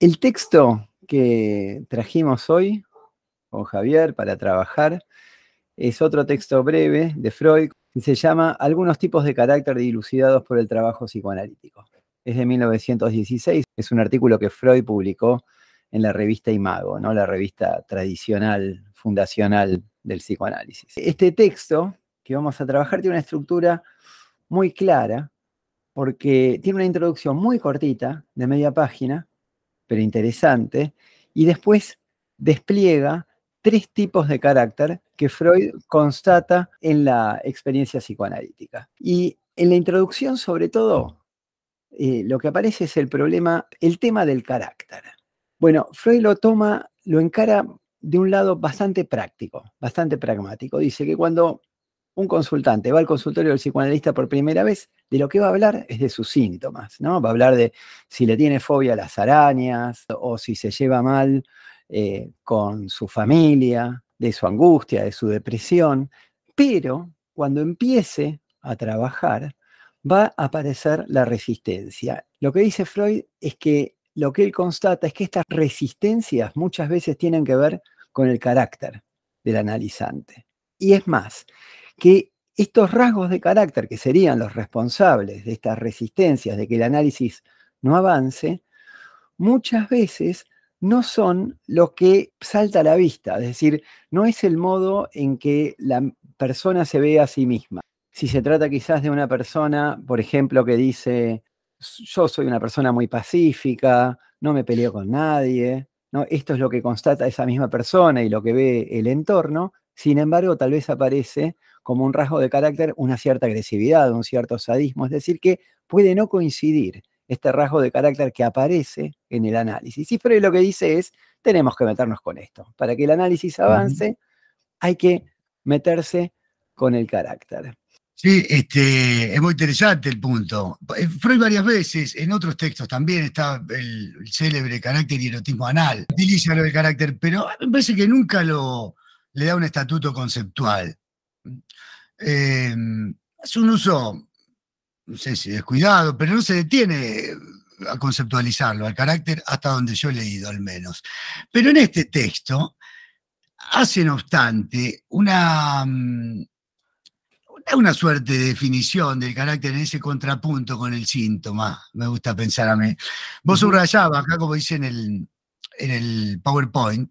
El texto que trajimos hoy con Javier para trabajar es otro texto breve de Freud y se llama Algunos tipos de carácter dilucidados por el trabajo psicoanalítico. Es de 1916, es un artículo que Freud publicó en la revista Imago, ¿no? la revista tradicional, fundacional del psicoanálisis. Este texto que vamos a trabajar tiene una estructura muy clara porque tiene una introducción muy cortita, de media página, pero interesante, y después despliega tres tipos de carácter que Freud constata en la experiencia psicoanalítica. Y en la introducción, sobre todo, eh, lo que aparece es el problema, el tema del carácter. Bueno, Freud lo toma, lo encara de un lado bastante práctico, bastante pragmático. Dice que cuando un consultante va al consultorio del psicoanalista por primera vez, de lo que va a hablar es de sus síntomas, ¿no? Va a hablar de si le tiene fobia a las arañas o si se lleva mal eh, con su familia, de su angustia, de su depresión, pero cuando empiece a trabajar va a aparecer la resistencia. Lo que dice Freud es que lo que él constata es que estas resistencias muchas veces tienen que ver con el carácter del analizante. Y es más, que estos rasgos de carácter que serían los responsables de estas resistencias, de que el análisis no avance, muchas veces no son lo que salta a la vista, es decir, no es el modo en que la persona se ve a sí misma. Si se trata quizás de una persona, por ejemplo, que dice, yo soy una persona muy pacífica, no me peleo con nadie, ¿no? esto es lo que constata esa misma persona y lo que ve el entorno, sin embargo, tal vez aparece como un rasgo de carácter una cierta agresividad, un cierto sadismo, es decir, que puede no coincidir este rasgo de carácter que aparece en el análisis. Y Freud lo que dice es, tenemos que meternos con esto. Para que el análisis avance, hay que meterse con el carácter. Sí, este, es muy interesante el punto. Eh, Freud varias veces, en otros textos también está el, célebre carácter y erotismo anal. Utiliza lo del carácter, pero ah, me parece que nunca lo, le da un estatuto conceptual. Em, es un uso, no sé si descuidado, pero no se detiene a conceptualizarlo, al carácter hasta donde yo he leído al menos. Pero en este texto hace, no obstante, una, mm, una suerte de definición del carácter en ese contrapunto con el síntoma, me gusta pensar a mí. Vos subrayabas acá, como dicen en el, en el PowerPoint.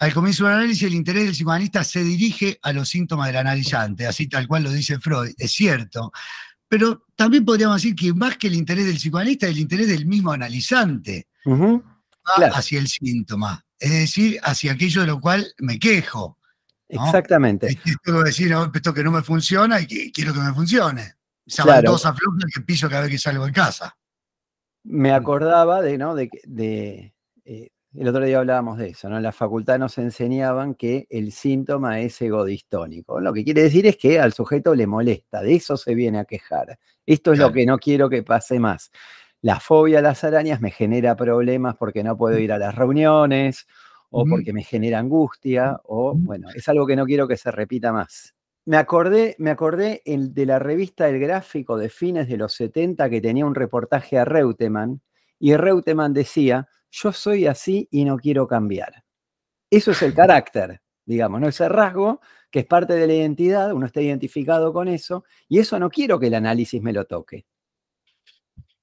Al comienzo del análisis, el interés del psicoanalista se dirige a los síntomas del analizante, así tal cual lo dice Freud, es cierto. Pero también podríamos decir que más que el interés del psicoanalista, el interés del mismo analizante hacia el síntoma, es decir, hacia aquello de lo cual me quejo. ¿no? Exactamente. Este, que decir, esto que no me funciona y quiero que me funcione. Esa claro. que piso cada vez que salgo de casa. Me mm. acordaba de, ¿no? de, eh, el otro día hablábamos de eso, ¿no? En la facultad nos enseñaban que el síntoma es egodistónico. Lo que quiere decir es que al sujeto le molesta, de eso se viene a quejar. Esto es lo que no quiero que pase más. La fobia a las arañas me genera problemas porque no puedo ir a las reuniones o porque me genera angustia o, bueno, es algo que no quiero que se repita más. Me acordé, me acordé de la revista El Gráfico de fines de los 70 que tenía un reportaje a Reutemann y Reutemann decía yo soy así y no quiero cambiar. Eso es el carácter, digamos, ¿no? Ese rasgo que es parte de la identidad, uno está identificado con eso, y eso no quiero que el análisis me lo toque.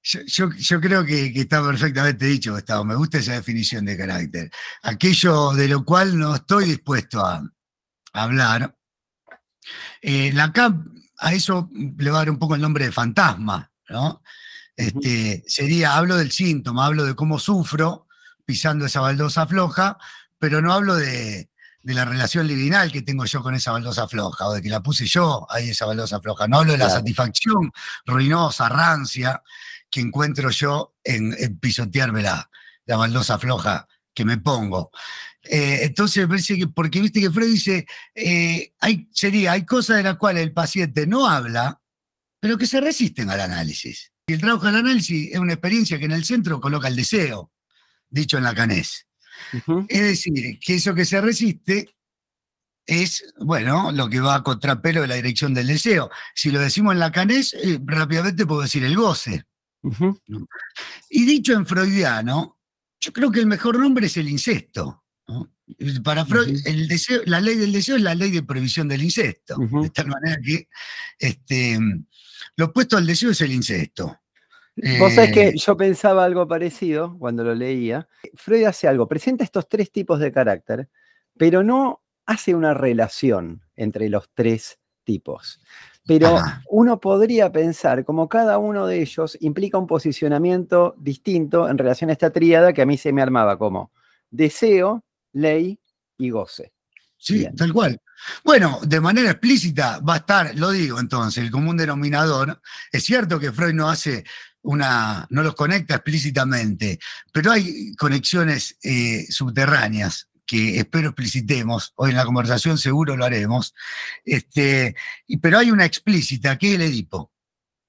Yo, creo que, está perfectamente dicho, Gustavo. Me gusta esa definición de carácter. Aquello de lo cual no estoy dispuesto a, hablar. Eh, la a eso le va a dar un poco el nombre de fantasma, ¿no? Este, sería, hablo del síntoma, hablo de cómo sufro pisando esa baldosa floja, pero no hablo de, la relación libidinal que tengo yo con esa baldosa floja, o de que la puse yo ahí esa baldosa floja. No hablo de la satisfacción ruinosa, rancia, que encuentro yo en, pisotearme la, baldosa floja que me pongo. Eh, entonces parece que, porque viste que Freud dice, eh, sería, hay cosas de las cuales el paciente no habla, pero que se resisten al análisis el trabajo del análisis es una experiencia que en el centro coloca el deseo, dicho en la canés. Es decir, que eso que se resiste es, bueno, lo que va a contrapelo de la dirección del deseo. Si lo decimos en la canés, eh, rápidamente puedo decir el goce. Y dicho en freudiano, yo creo que el mejor nombre es el incesto. Para Freud, la ley del deseo es la ley de prohibición del incesto. De tal manera que este, lo opuesto al deseo es el incesto. Vos es sabés que eh, yo pensaba algo parecido cuando lo leía. Freud hace algo, presenta estos tres tipos de carácter, pero no hace una relación entre los tres tipos. Pero uno podría pensar como cada uno de ellos implica un posicionamiento distinto en relación a esta tríada que a mí se me armaba como deseo, ley y goce. Sí, tal cual. Bueno, de manera explícita va a estar, lo digo entonces, el común denominador. Es cierto que Freud no hace una, no los conecta explícitamente, pero hay conexiones eh, subterráneas que espero explicitemos, hoy en la conversación seguro lo haremos, este, pero hay una explícita, que es el Edipo.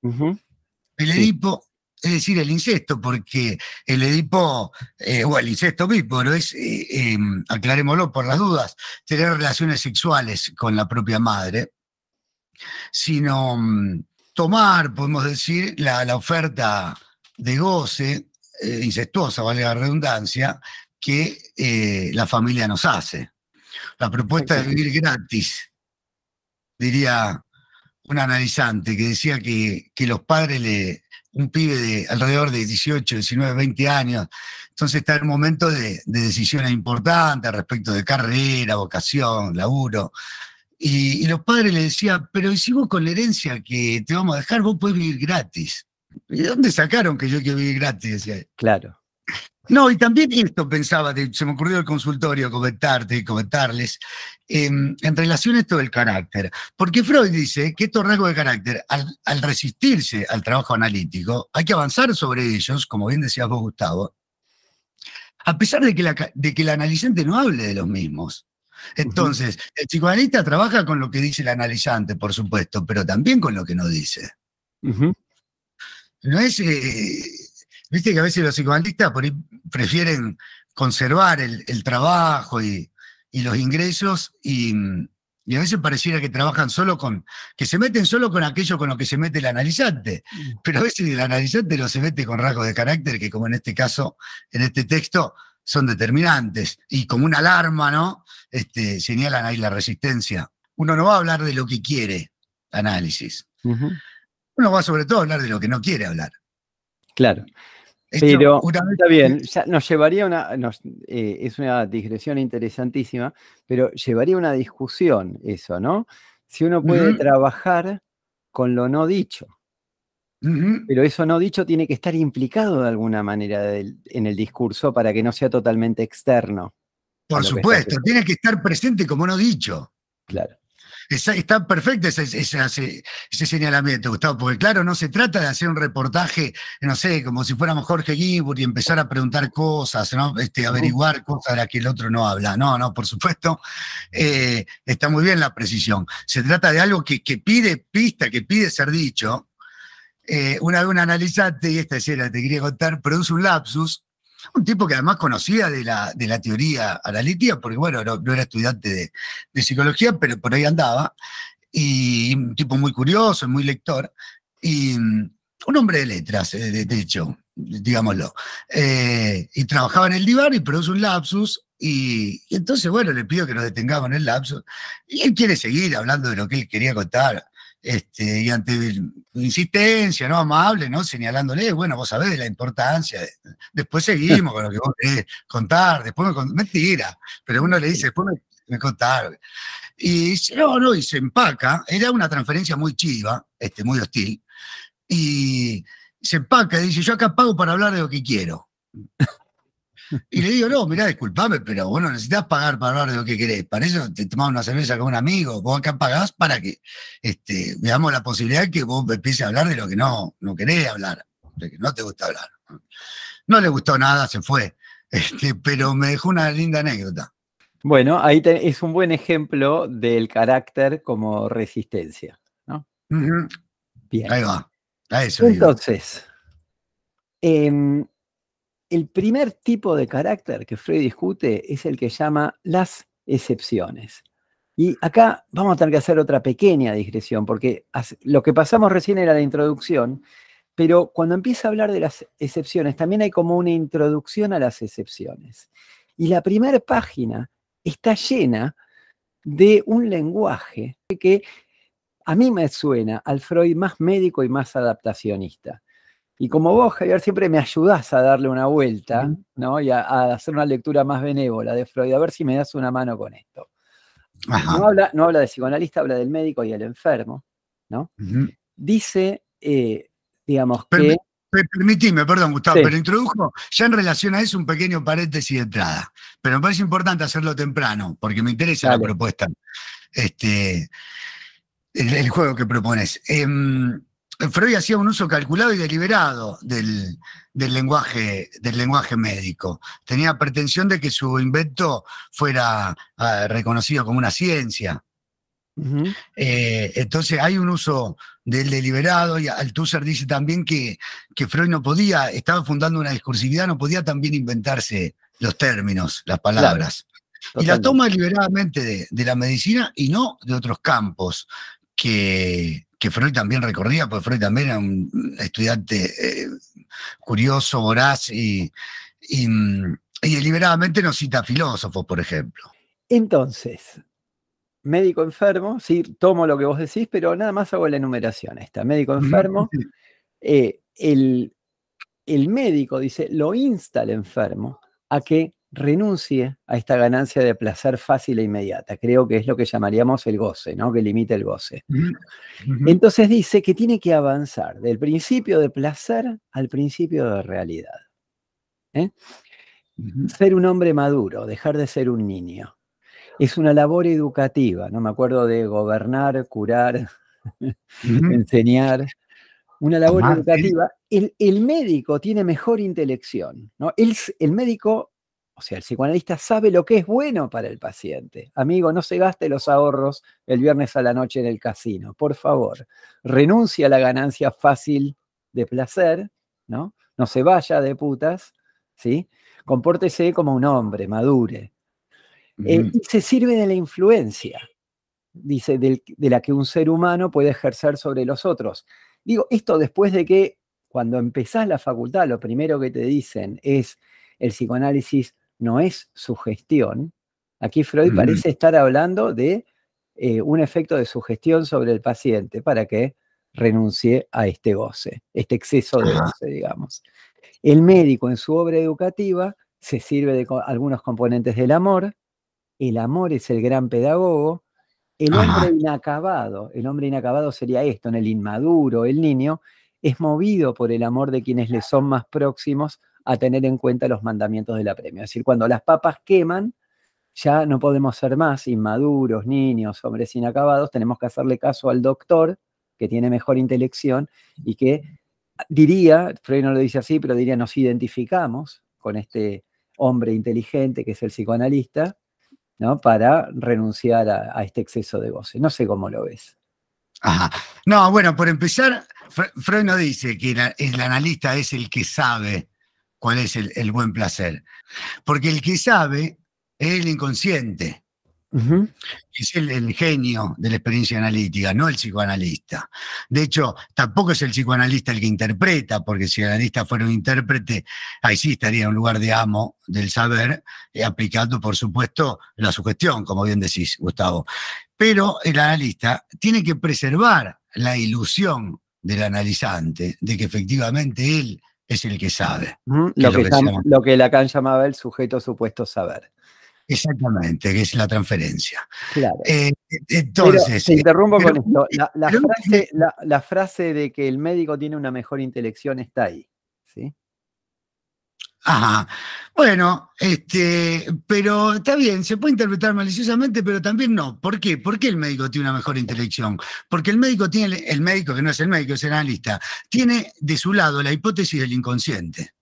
El Edipo es decir, el incesto, porque el Edipo, eh, o el incesto mismo, es, eh, em, aclarémoslo por las dudas, tener relaciones sexuales con la propia madre, sino mm, tomar, podemos decir, la, oferta de goce eh, incestuosa, vale la redundancia, que la familia nos hace. La propuesta de vivir gratis, diría un analizante que decía que los padres le, un pibe de alrededor de 18, 19, 20 años. Entonces está un momento de, decisiones importantes respecto de carrera, vocación, laburo. Y, los padres le decían, pero si con la herencia que te vamos a dejar, vos puedes vivir gratis. ¿Y dónde sacaron que yo quiero vivir gratis? Claro. No, y también esto pensaba, se me ocurrió el consultorio comentarte y comentarles, em, en relación a esto del carácter. Porque Freud dice que estos rasgos de carácter, al, resistirse al trabajo analítico, hay que avanzar sobre ellos, como bien decías vos, Gustavo, a pesar de que, la, de que el analizante no hable de los mismos. Entonces, el psicoanalista trabaja con lo que dice el analizante, por supuesto, pero también con lo que no dice. No es. Eh, Viste que a veces los psicoanalistas prefieren conservar el, trabajo y, los ingresos y, a veces pareciera que trabajan solo con, que se meten solo con aquello con lo que se mete el analizante, mm. pero a veces el analizante no se mete con rasgos de carácter que como en este caso, en este texto, son determinantes y como una alarma, ¿no? Este, señalan ahí la resistencia. Uno no va a hablar de lo que quiere, análisis. Uno va sobre todo a hablar de lo que no quiere hablar. Claro. Pero está bien, nos llevaría una, eh, es una digresión interesantísima, pero llevaría una discusión eso, ¿no? Si uno puede trabajar con lo no dicho, pero eso no dicho tiene que estar implicado de alguna manera en el discurso para que no sea totalmente externo. Por supuesto, tiene que estar presente como no dicho. Claro. Está, perfecto ese, señalamiento, Gustavo, porque claro, no se trata de hacer un reportaje, no sé, como si fuéramos Jorge Gimbur y empezar a preguntar cosas, ¿no? Este, averiguar cosas de las que el otro no habla. No, no, por supuesto, eh, está muy bien la precisión. Se trata de algo que, que pide pista, que pide ser dicho. Eh, una vez un analizante, y esta es la, te quería contar, produce un lapsus un tipo que además conocía de la, de la teoría analítica, porque bueno, no, era estudiante de, psicología, pero por ahí andaba. Y un tipo muy curioso, muy lector. Y mm, un hombre de letras, eh, de, hecho, digámoslo. Eh, y trabajaba en el diván y produce un lapsus. y, entonces, bueno, le pido que nos detengamos en el lapsus. Y él quiere seguir hablando de lo que él quería contar. Este, y ante insistencia, ¿no? Amable, ¿no? Señalándole, bueno, vos sabés de la importancia. Después seguimos con lo que vos querés contar, después me mentira, pero uno le dice, después me, contar Y dice, no, y se empaca, era una transferencia muy chiva, este, muy hostil, y se empaca, y dice, yo acá pago para hablar de lo que quiero. Y le digo, no, mirá, disculpame, pero bueno, necesitas pagar para hablar de lo que querés. Para eso te tomás una cerveza con un amigo, vos acá pagás para que este, veamos la posibilidad de que vos empieces a hablar de lo que no, no querés hablar, de que no te gusta hablar. No le gustó nada, se fue. Este, pero me dejó una linda anécdota. Bueno, ahí es un buen ejemplo del carácter como resistencia, Bien. Ahí va. A eso Entonces, em, el primer tipo de carácter que Freud discute es el que llama las excepciones. Y acá vamos a tener que hacer otra pequeña digresión, porque lo que pasamos recién era la introducción, pero cuando empieza a hablar de las excepciones, también hay como una introducción a las excepciones. Y la primera página está llena de un lenguaje que a mí me suena al Freud más médico y más adaptacionista. Y como vos, Javier, siempre me ayudás a darle una vuelta, ¿no? Y a, hacer una lectura más benévola de Freud, a ver si me das una mano con esto. No habla, no de psicoanalista, habla del médico y el enfermo, ¿no? Dice, eh, digamos que... Permitime, perdón, Gustavo, pero introdujo ya en relación a eso un pequeño paréntesis de entrada. Pero me parece importante hacerlo temprano, porque me interesa la propuesta, este, el, juego que propones. Em, Freud hacía un uso calculado y deliberado del, lenguaje, del lenguaje médico. Tenía pretensión de que su invento fuera ah, reconocido como una ciencia. Eh, entonces hay un uso del deliberado y Althusser dice también que, que Freud no podía, estaba fundando una discursividad, no podía también inventarse los términos, las palabras. y la toma deliberadamente de, de la medicina y no de otros campos que, que Freud también recordía, porque Freud también era un estudiante eh, curioso, voraz y, deliberadamente no cita filósofos, por ejemplo. Entonces, médico enfermo, sí, tomo lo que vos decís, pero nada más hago la enumeración esta. Médico enfermo, eh, el, el médico dice, lo insta al enfermo a que renuncie a esta ganancia de placer fácil e inmediata. Creo que es lo que llamaríamos el goce, ¿no? Que limita el goce. Entonces dice que tiene que avanzar del principio de placer al principio de realidad. ¿eh? Ser un hombre maduro, dejar de ser un niño. Es una labor educativa, no me acuerdo de gobernar, curar, enseñar una labor educativa, el, médico tiene mejor intelección. ¿no? el médico o sea, el psicoanalista sabe lo que es bueno para el paciente. Amigo, no se gaste los ahorros el viernes a la noche en el casino, por favor. Renuncia a la ganancia fácil de placer, ¿no? No se vaya de putas, ¿sí? Compórtese como un hombre, madure. Eh, se sirve de la influencia, dice, de la que un ser humano puede ejercer sobre los otros. Digo, esto después de que cuando empezás la facultad, lo primero que te dicen es el psicoanálisis no es sugestión. Aquí Freud parece estar hablando de eh, un efecto de sugestión sobre el paciente para que renuncie a este goce, este exceso de goce, digamos. El médico en su obra educativa se sirve de algunos componentes del amor. El amor es el gran pedagogo. El hombre inacabado, el hombre inacabado sería esto, en el inmaduro, el niño, es movido por el amor de quienes le son más próximos a tener en cuenta los mandamientos la la Es decir, cuando las papas queman, ya no podemos ser más inmaduros, niños, hombres inacabados, tenemos que hacerle caso al doctor, que tiene mejor intelección y que diría, Freud no lo dice así, pero diría, nos identificamos con este hombre inteligente que es el psicoanalista, ¿no? Para renunciar a, este exceso de voces. No sé cómo lo ves. No, bueno, por empezar, Freud no dice que el analista es el que sabe cuál es el, buen placer. Porque el que sabe es el inconsciente, es el, genio de la experiencia analítica, no el psicoanalista. De hecho, tampoco es el psicoanalista el que interpreta, porque si el analista fuera un intérprete, ahí sí estaría en un lugar de amo del saber, eh, aplicando, por supuesto, la sugestión, como bien decís, Gustavo. Pero el analista tiene que preservar la ilusión del analizante de que efectivamente él es el que sabe. lo, que, Lacan llamaba el sujeto supuesto saber. Exactamente, que es la transferencia. Claro. Eh, entonces. interrumpo eh, con esto. La, frase, la, frase, de que el médico tiene una mejor intelección está ahí. ¿sí? Ajá. Bueno, este, pero está bien, se puede interpretar maliciosamente, pero también no. ¿Por qué? ¿Por qué el médico tiene una mejor intelección? Porque el médico tiene, el médico que no es el médico, es el analista, tiene de su lado la hipótesis del inconsciente.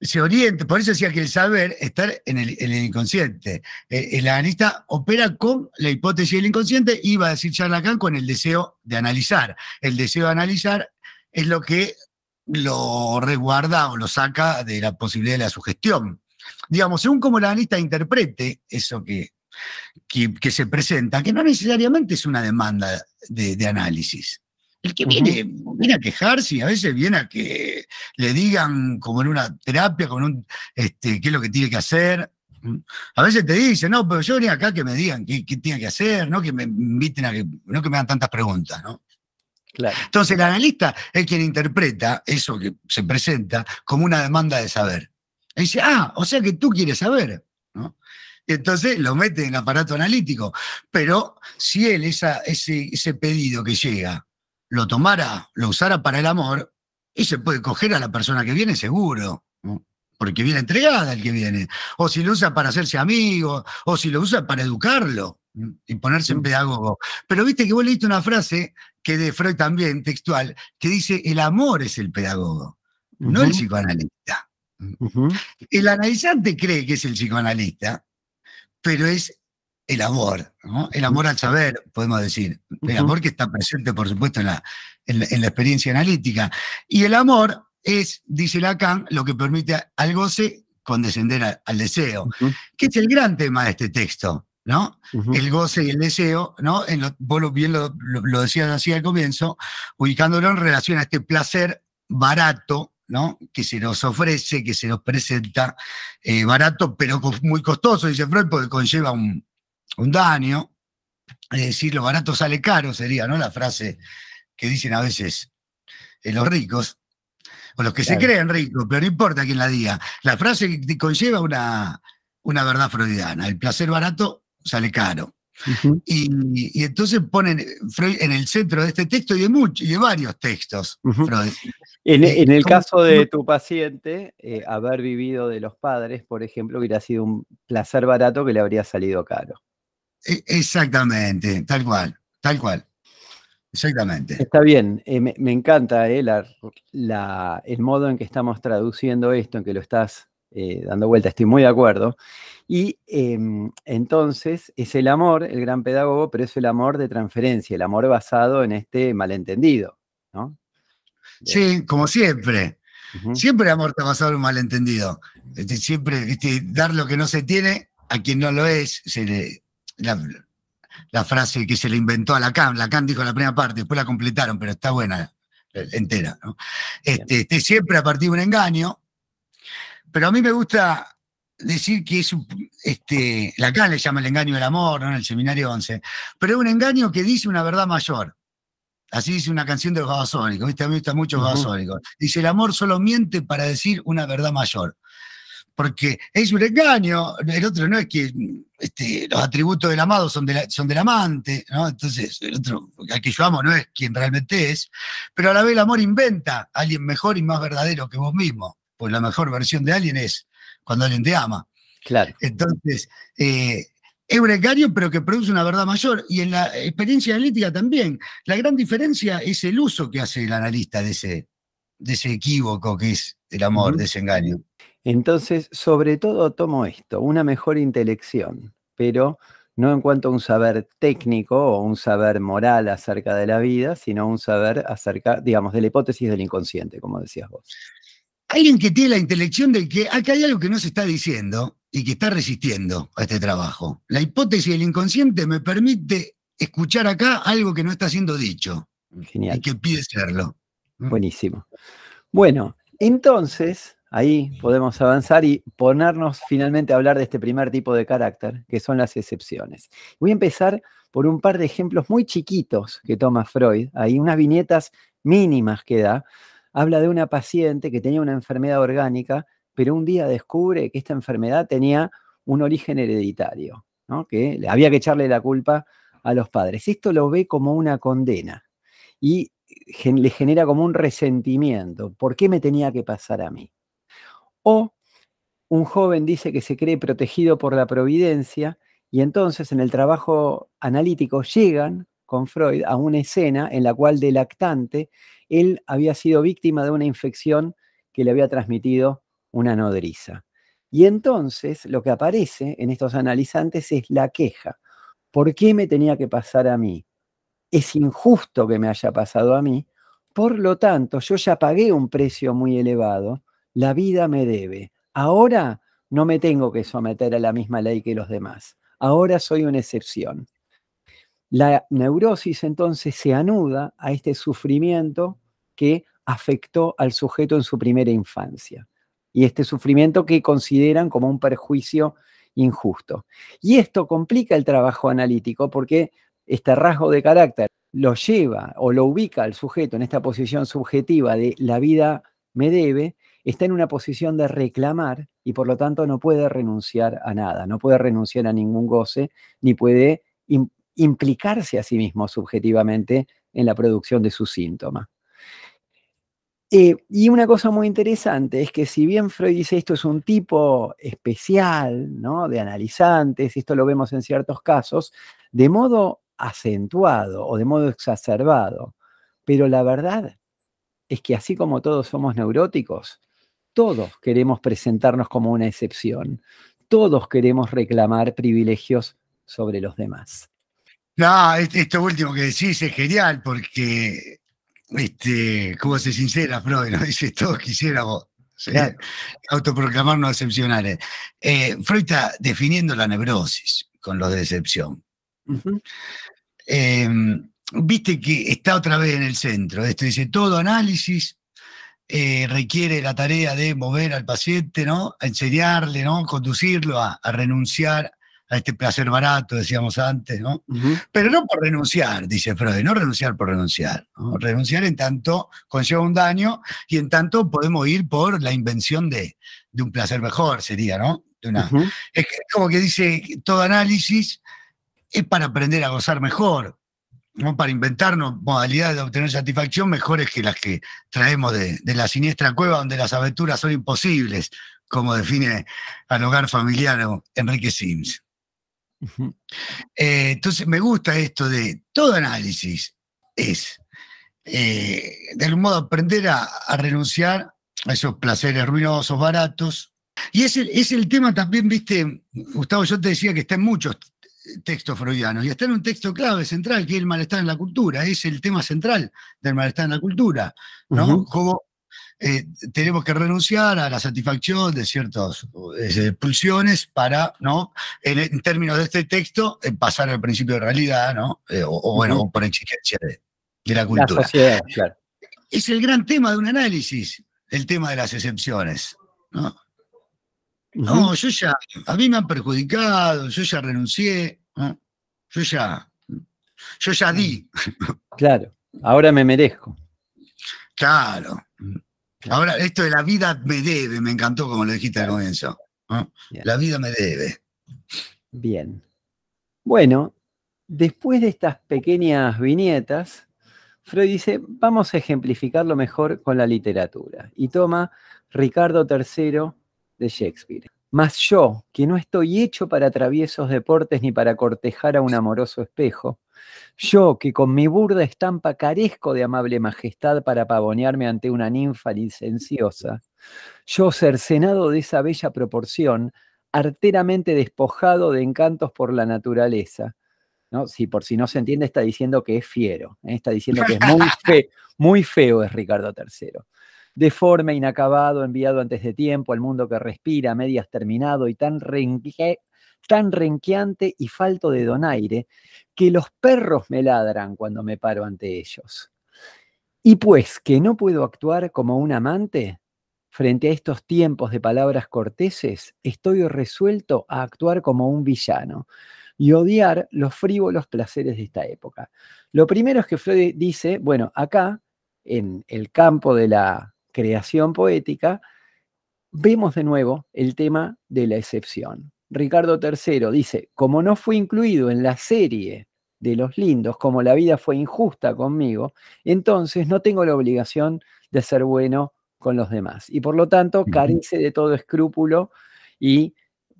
Se orienta, por eso decía que el saber estar en el, en el inconsciente. E, el, analista opera con la hipótesis del inconsciente y va a decir Charles con el deseo de analizar. El deseo de analizar es lo que lo resguarda o lo saca de la posibilidad de la sugestión. Digamos, según como el analista interprete eso que, que, se presenta, que no necesariamente es una demanda de, análisis. El que viene, viene a quejarse a veces viene a que le digan, como en una terapia, con un, este, qué es lo que tiene que hacer. A veces te dicen, no, pero yo venía acá que me digan qué, qué tiene que hacer, no que me inviten a que, no que me hagan tantas preguntas, ¿no? Entonces, el analista es quien interpreta eso que se presenta como una demanda de saber. Y dice, ah, o sea que tú quieres saber, ¿no? Y entonces lo mete en el aparato analítico. Pero si él esa, ese, pedido que llega lo tomara, lo usara para el amor, y se puede coger a la persona que viene seguro, porque viene entregada el que viene. O si lo usa para hacerse amigo, o si lo usa para educarlo y ponerse en mm. pedagogo. Pero viste que vos leíste una frase que de Freud también, textual, que dice el amor es el pedagogo, no el psicoanalista. Mm. El analizante cree que es el psicoanalista, pero es el amor, el amor al saber, podemos decir, el amor que está presente, por supuesto, en la, en la, experiencia analítica. Y el amor es, dice Lacan, lo que permite al goce condescender al deseo, que es el gran tema de este texto. ¿no? El goce y el deseo, ¿no? En vos bien lo, lo, decías así al comienzo, ubicándolo en relación a este placer barato, ¿no? Que se nos ofrece, que se nos presenta, eh, barato, pero muy costoso, dice Freud, porque conlleva un, daño. Es decir, lo barato sale caro, sería, ¿no? La frase que dicen a veces eh, los ricos, o los que se creen ricos, pero no importa quién la diga. La frase que conlleva una, una verdad freudiana. El placer barato sale caro. y, entonces ponen Freud en el centro de este texto y de, muchos y de varios textos. Eh, e, en, el caso de tu paciente, eh, haber vivido de los padres, por ejemplo, hubiera sido un placer barato que le habría salido caro. E, exactamente, tal cual, tal cual. Exactamente. Está bien, eh, me, encanta la, el modo en que estamos traduciendo esto, en que lo estás dando vuelta, estoy muy de acuerdo. Y em, entonces es el amor, el gran pedagogo, pero es el amor de transferencia, el amor basado en este malentendido, ¿no? Sí, como siempre. Siempre el amor está basado en un malentendido. Este, siempre este, dar lo que no se tiene a quien no lo es. la, frase que se le inventó a Lacan. Lacan dijo la primera parte, después la completaron, pero está buena eh, entera. Este, este, siempre a partir de un engaño. Pero a mí me gusta decir que es un, este, le llama el engaño del amor, en el seminario 11, pero es un engaño que dice una verdad mayor. Así dice una canción de los gabasónicos A mí me gustan muchos gabasónicos. Dice, el amor solo miente para decir una verdad mayor. Porque es un engaño, el otro no es que este, los atributos del amado son, son del amante, ¿no? Entonces, el otro, al que yo amo no es quien realmente es, pero a la vez el amor inventa a alguien mejor y más verdadero que vos mismo, pues la mejor versión de alguien es cuando alguien te ama. Claro. Entonces, eh, es es engaño pero que produce una verdad mayor. Y en la experiencia analítica también. La gran diferencia es el uso que hace el analista de ese, de ese equívoco que es el amor, de ese engaño. Entonces, sobre todo tomo esto, una mejor intelección, pero no en cuanto a un saber técnico o un saber moral acerca de la vida, sino un saber acerca, digamos, de la hipótesis del inconsciente, como decías vos alguien que tiene la intelección de que acá hay algo que no se está diciendo y que está resistiendo a este trabajo. La hipótesis del inconsciente me permite escuchar acá algo que no está siendo dicho. Genial. Y que pide serlo. ¿Mm? Buenísimo. Bueno, entonces ahí podemos avanzar y ponernos finalmente a hablar de este primer tipo de carácter, que son las excepciones. Voy a empezar por un par de ejemplos muy chiquitos que toma Freud, hay unas viñetas mínimas que da, habla de una paciente que tenía una enfermedad orgánica, pero un día descubre que esta enfermedad tenía un origen hereditario, que había que echarle la culpa a los padres. Esto lo ve como una condena y eh, le genera como un resentimiento. ¿Por qué me tenía que pasar a mí? O un joven dice que se cree protegido por la providencia y entonces en el trabajo analítico llegan con Freud a una escena en la cual de lactante él había sido víctima de una infección que le había transmitido una nodriza. Y entonces lo que aparece en estos analizantes es la queja. ¿Por qué me tenía que pasar a mí? Es injusto que me haya pasado a mí. Por lo tanto, yo ya pagué un precio muy elevado. La vida me debe. Ahora no me tengo que someter a la misma ley que los demás. Ahora soy una excepción. La neurosis entonces se anuda a este sufrimiento que afectó al sujeto en su primera infancia. Y este sufrimiento que consideran como un perjuicio injusto. Y esto complica el trabajo analítico porque este rasgo de carácter lo lleva o lo ubica al sujeto en esta posición subjetiva de la vida me debe, está en una posición de reclamar y por lo tanto no puede renunciar a nada, no puede renunciar a ningún goce, ni puede implicarse a sí mismo subjetivamente en la producción de su síntoma. Eh, y una cosa muy interesante es que si bien Freud dice esto es un tipo especial ¿no? de analizantes, esto lo vemos en ciertos casos, de modo acentuado o de modo exacerbado, pero la verdad es que así como todos somos neuróticos, todos queremos presentarnos como una excepción, todos queremos reclamar privilegios sobre los demás. No, ah, esto último que decís es genial porque este, ¿cómo se sincera, Freud? dice, todos quisiéramos autoproclamarnos excepcionales. Eh, Freud está definiendo la neurosis con los de decepción. Eh, viste que está otra vez en el centro. Esto dice, todo análisis eh, requiere la tarea de mover al paciente, ¿no? enseñarle, ¿no? Conducirlo a renunciar este placer barato, decíamos antes, ¿no? Pero no por renunciar, dice Freud, no renunciar por renunciar. Renunciar en tanto conlleva un daño y en tanto podemos ir por la invención de, un placer mejor, sería, ¿no? como que dice, todo análisis es para aprender a gozar mejor, ¿no? para inventarnos modalidades de obtener satisfacción mejores que las que traemos de, de la siniestra cueva donde las aventuras son imposibles, como define al hogar familiar Enrique Sims. Eh, entonces me gusta esto de todo análisis es, eh, de algún modo, aprender a, renunciar a esos placeres ruinosos, baratos. Y es el, es el tema también, viste, Gustavo, yo te decía que está en muchos textos freudianos y está en un texto clave, central, que es el malestar en la cultura, es el tema central del malestar en la cultura, ¿no? Como eh, tenemos que renunciar a la satisfacción de ciertas eh, pulsiones para, ¿no? En, términos de este texto, eh, pasar al principio de realidad, ¿no? O, bueno, por exigencia de, la cultura. Es el gran tema de un análisis, el tema de las excepciones, ¿no? No, yo ya, a mí me han perjudicado, yo ya renuncié, yo ya, yo ya di. Claro, ahora me merezco. Claro, Ahora, esto de la vida me debe, me encantó como lo dijiste al comienzo. La vida me debe. Bien. Bueno, después de estas pequeñas viñetas, Freud dice, vamos a ejemplificarlo mejor con la literatura. Y toma Ricardo III de Shakespeare. Mas yo, que no estoy hecho para traviesos deportes ni para cortejar a un amoroso espejo, yo, que con mi burda estampa carezco de amable majestad para pavonearme ante una ninfa licenciosa, yo, cercenado de esa bella proporción, arteramente despojado de encantos por la naturaleza, ¿no? Si por si no se entiende, está diciendo que es fiero, ¿eh? está diciendo que es muy, muy feo es Ricardo III. Deforme, inacabado, enviado antes de tiempo al mundo que respira, medias terminado y tan renque tan renqueante y falto de donaire que los perros me ladran cuando me paro ante ellos. Y pues que no puedo actuar como un amante, frente a estos tiempos de palabras corteses, estoy resuelto a actuar como un villano y odiar los frívolos placeres de esta época. Lo primero es que Freud dice, bueno, acá, en el campo de la creación poética, vemos de nuevo el tema de la excepción. Ricardo III dice, como no fui incluido en la serie de los lindos, como la vida fue injusta conmigo, entonces no tengo la obligación de ser bueno con los demás. Y por lo tanto, carece de todo escrúpulo y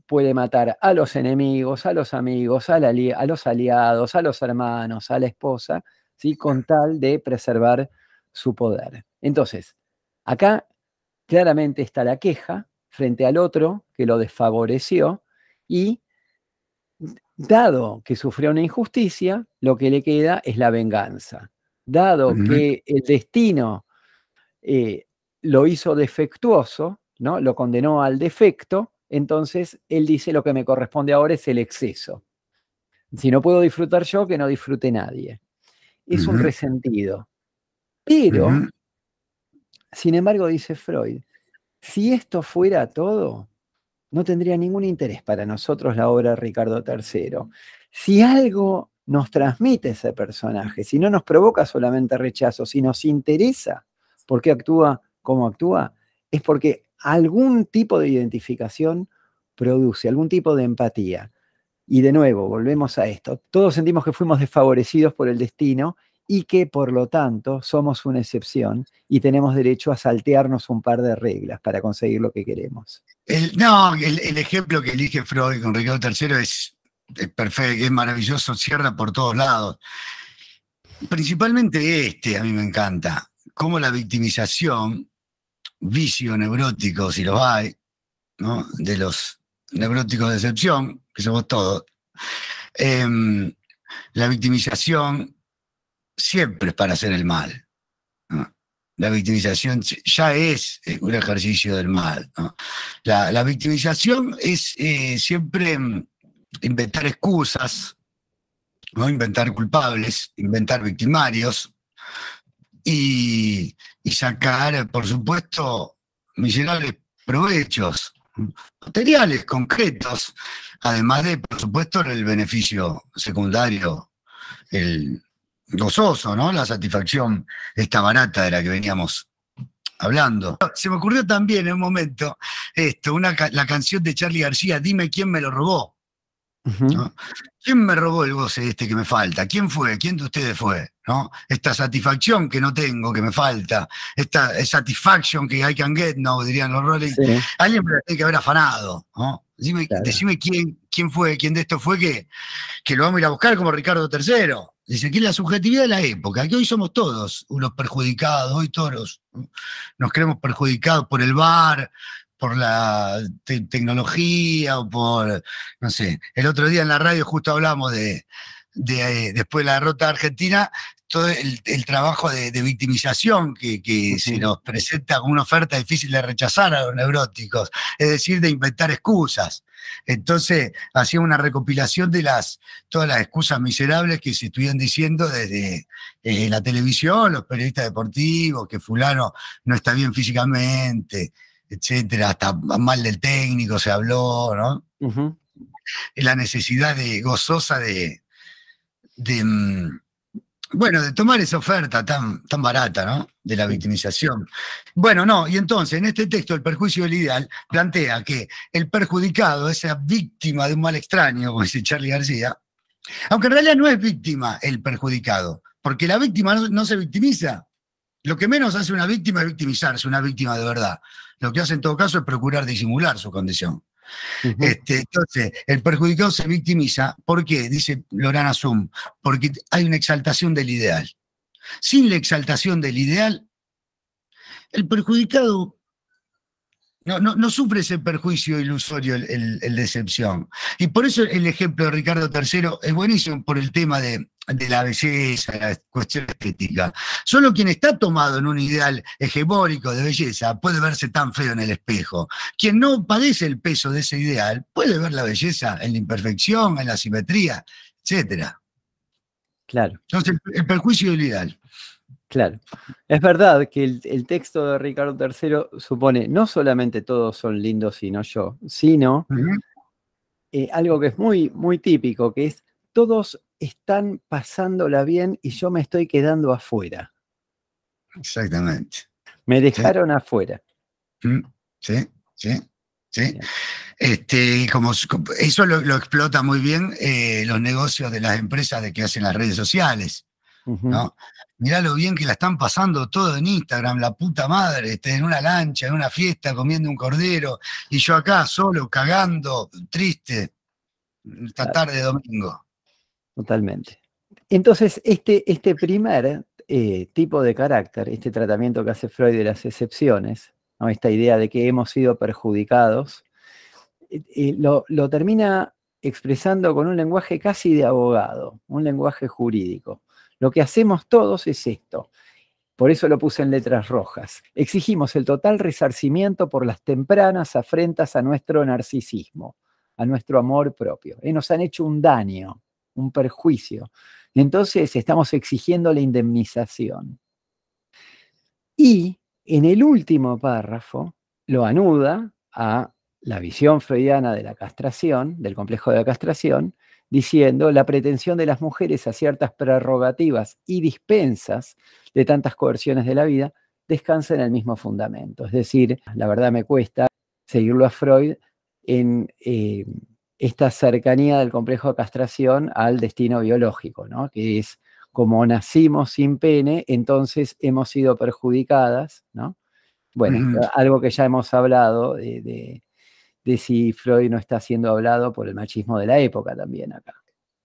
puede matar a los enemigos, a los amigos, a, a los aliados, a los hermanos, a la esposa, ¿sí? con tal de preservar su poder. Entonces, acá claramente está la queja frente al otro que lo desfavoreció y dado que sufrió una injusticia, lo que le queda es la venganza. Dado que el destino eh, lo hizo defectuoso, ¿no? lo condenó al defecto, entonces él dice lo que me corresponde ahora es el exceso. Si no puedo disfrutar yo, que no disfrute nadie. Es un resentido. Pero, sin embargo, dice Freud, si esto fuera todo, no tendría ningún interés para nosotros la obra de Ricardo III. Si algo nos transmite ese personaje, si no nos provoca solamente rechazo, si nos interesa por qué actúa como actúa, es porque algún tipo de identificación produce, algún tipo de empatía. Y de nuevo, volvemos a esto. Todos sentimos que fuimos desfavorecidos por el destino y que por lo tanto somos una excepción y tenemos derecho a saltearnos un par de reglas para conseguir lo que queremos. El, no, el, ejemplo que elige Freud con Ricardo III es, perfecto, es maravilloso, cierra por todos lados. Principalmente este, a mí me encanta, como la victimización, vicio neurótico, si lo hay, de los neuróticos de excepción, que somos todos, em, la victimización siempre para hacer el mal. La victimización ya es eh, un ejercicio del mal. La, victimización es eh, siempre mm, inventar excusas, ¿no? inventar culpables, inventar victimarios y, y sacar, por supuesto, miserables provechos materiales, concretos, además de, por supuesto, el beneficio secundario, el, gozoso, ¿no? La satisfacción esta barata de la que veníamos hablando. Se me ocurrió también en un momento esto, una, la canción de Charlie García, Dime quién me lo robó. ¿Quién me robó el goce este que me falta? ¿Quién fue? ¿Quién de ustedes fue? ¿No? Esta satisfacción que no tengo, que me falta, esta eh, satisfaction que I can get, no, dirían los Rolling, alguien me tiene que haber afanado, ¿no? Decime, quién, quién, fue, quién de esto fue que, que lo vamos a ir a buscar como Ricardo III. Dice aquí es la subjetividad de la época, que hoy somos todos unos perjudicados, hoy todos nos creemos perjudicados por el bar, por la tecnología o por, no sé, el otro día en la radio justo hablamos de, de, eh, después de la derrota de Argentina, todo el, trabajo de, victimización que, se nos presenta como una oferta difícil de rechazar a los neuróticos, es decir, de inventar excusas. Entonces, hacía una recopilación de las, todas las excusas miserables que se estuvieron diciendo desde la televisión, los periodistas deportivos, que fulano no está bien físicamente, etcétera, hasta mal del técnico se habló, ¿no? La necesidad de, gozosa de, de mm, bueno, de tomar esa oferta tan, tan barata, ¿no? De la victimización. Bueno, no, y entonces en este texto, el perjuicio del ideal plantea que el perjudicado, esa víctima de un mal extraño, como dice Charlie García, aunque en realidad no es víctima el perjudicado, porque la víctima no, no se victimiza. Lo que menos hace una víctima es victimizarse, una víctima de verdad. Lo que hace en todo caso es procurar disimular su condición. Este, entonces, el perjudicado se victimiza. ¿Por qué? Dice Lorana Zum. Porque hay una exaltación del ideal. Sin la exaltación del ideal, el perjudicado no, sufre ese perjuicio ilusorio el, decepción. Y por eso el ejemplo de Ricardo III es buenísimo por el tema de, la belleza, la cuestión estética. Solo quien está tomado en un ideal hegemónico de belleza puede verse tan feo en el espejo. Quien no padece el peso de ese ideal puede ver la belleza en la imperfección, en la simetría, etc. Claro. Entonces, el perjuicio del ideal. Claro. Es verdad que el, texto de Ricardo III supone no solamente todos son lindos sino yo, sino eh, algo que es muy, muy típico, que es todos están pasándola bien y yo me estoy quedando afuera. Exactamente. Me dejaron afuera. Mm, sí, sí, sí. Este, como, eso lo, explota muy bien eh, los negocios de las empresas de que hacen las redes sociales. ¿no? mirá lo bien que la están pasando todo en Instagram, la puta madre, este, en una lancha, en una fiesta, comiendo un cordero, y yo acá solo, cagando, triste, esta tarde domingo. Totalmente. Entonces, este, este primer eh, tipo de carácter, este tratamiento que hace Freud de las excepciones, esta idea de que hemos sido perjudicados, eh, eh, lo termina expresando con un lenguaje casi de abogado, un lenguaje jurídico. Lo que hacemos todos es esto. Por eso lo puse en letras rojas. Exigimos el total resarcimiento por las tempranas afrentas a nuestro narcisismo, a nuestro amor propio. Eh, nos han hecho un daño, un perjuicio. entonces estamos exigiendo la indemnización. Y en el último párrafo lo anuda a la visión freudiana de la castración, del complejo de la castración, diciendo la pretensión de las mujeres a ciertas prerrogativas y dispensas de tantas coerciones de la vida descansa en el mismo fundamento. Es decir, la verdad me cuesta seguirlo a Freud en eh, esta cercanía del complejo de castración al destino biológico, ¿no? que es como nacimos sin pene, entonces hemos sido perjudicadas, ¿no? Bueno, algo que ya hemos hablado de de si Freud no está siendo hablado por el machismo de la época también acá.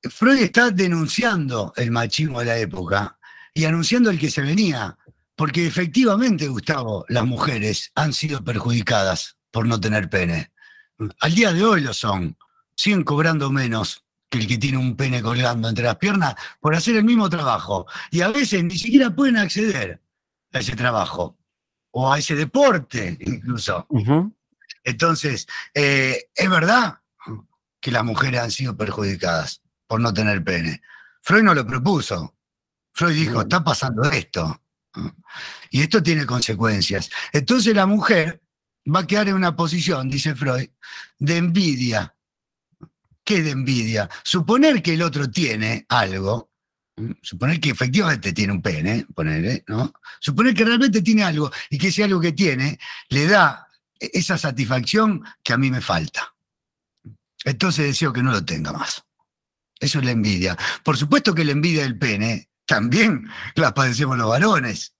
Freud está denunciando el machismo de la época y anunciando el que se venía, porque efectivamente, Gustavo, las mujeres han sido perjudicadas por no tener pene. Al día de hoy lo son, siguen cobrando menos que el que tiene un pene colgando entre las piernas por hacer el mismo trabajo. Y a veces ni siquiera pueden acceder a ese trabajo o a ese deporte incluso. Entonces, eh, es verdad que las mujeres han sido perjudicadas por no tener pene. Freud no lo propuso. Freud dijo, mm. está pasando esto. Y esto tiene consecuencias. Entonces la mujer va a quedar en una posición, dice Freud, de envidia. ¿Qué de envidia? Suponer que el otro tiene algo, suponer que efectivamente tiene un pene, ponerle, ¿no? Suponer que realmente tiene algo y que ese algo que tiene le da e-, esa satisfacción que a mí me falta. Entonces deseo que no lo tenga más. Eso es la envidia. Por supuesto que la envidia del pene también la padecemos los varones,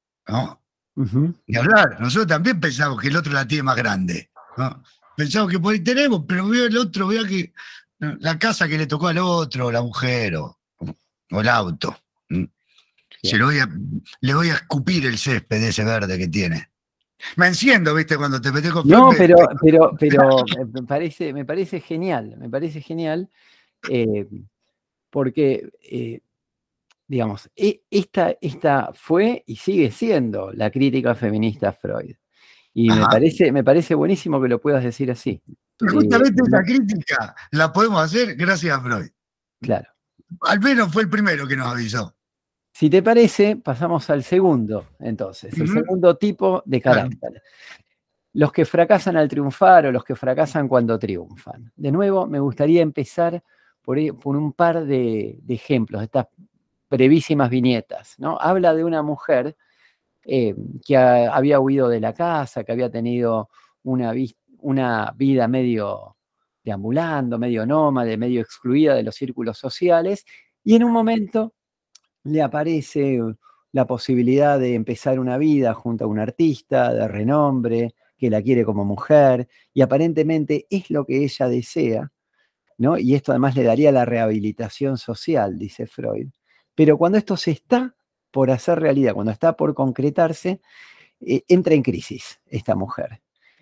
Y hablar, nosotros también pensamos que el otro la tiene más grande, ¿no? Pensamos que por ahí tenemos, pero veo el otro, veo que la casa que le tocó al otro, El agujero o, o el auto. Se voy le voy a escupir el césped de ese verde que tiene. Me enciendo, viste, cuando te metes con No, pero, pero, pero me parece, me parece genial, me parece genial, eh, porque, eh, digamos, e, esta, esta fue y sigue siendo la crítica feminista a Freud. Y me parece, me parece buenísimo que lo puedas decir así. Eh, justamente esa crítica la podemos hacer gracias a Freud. Claro. Al menos fue el primero que nos avisó. Si te parece, pasamos al segundo, entonces, el segundo tipo de carácter. Los que fracasan al triunfar o los que fracasan cuando triunfan. De nuevo, me gustaría empezar por, e, un par de, de, ejemplos, estas brevísimas viñetas. ¿no? Habla de una mujer eh, que había huido de la casa, que había tenido una, una vida medio deambulando, medio nómade, medio excluida de los círculos sociales, y en un momento le aparece eh, la posibilidad de empezar una vida junto a un artista de renombre que la quiere como mujer y aparentemente es lo que ella desea, ¿no? Y esto además le daría la rehabilitación social, dice Freud. Pero cuando esto se está por hacer realidad, cuando está por concretarse, eh, entra en crisis esta mujer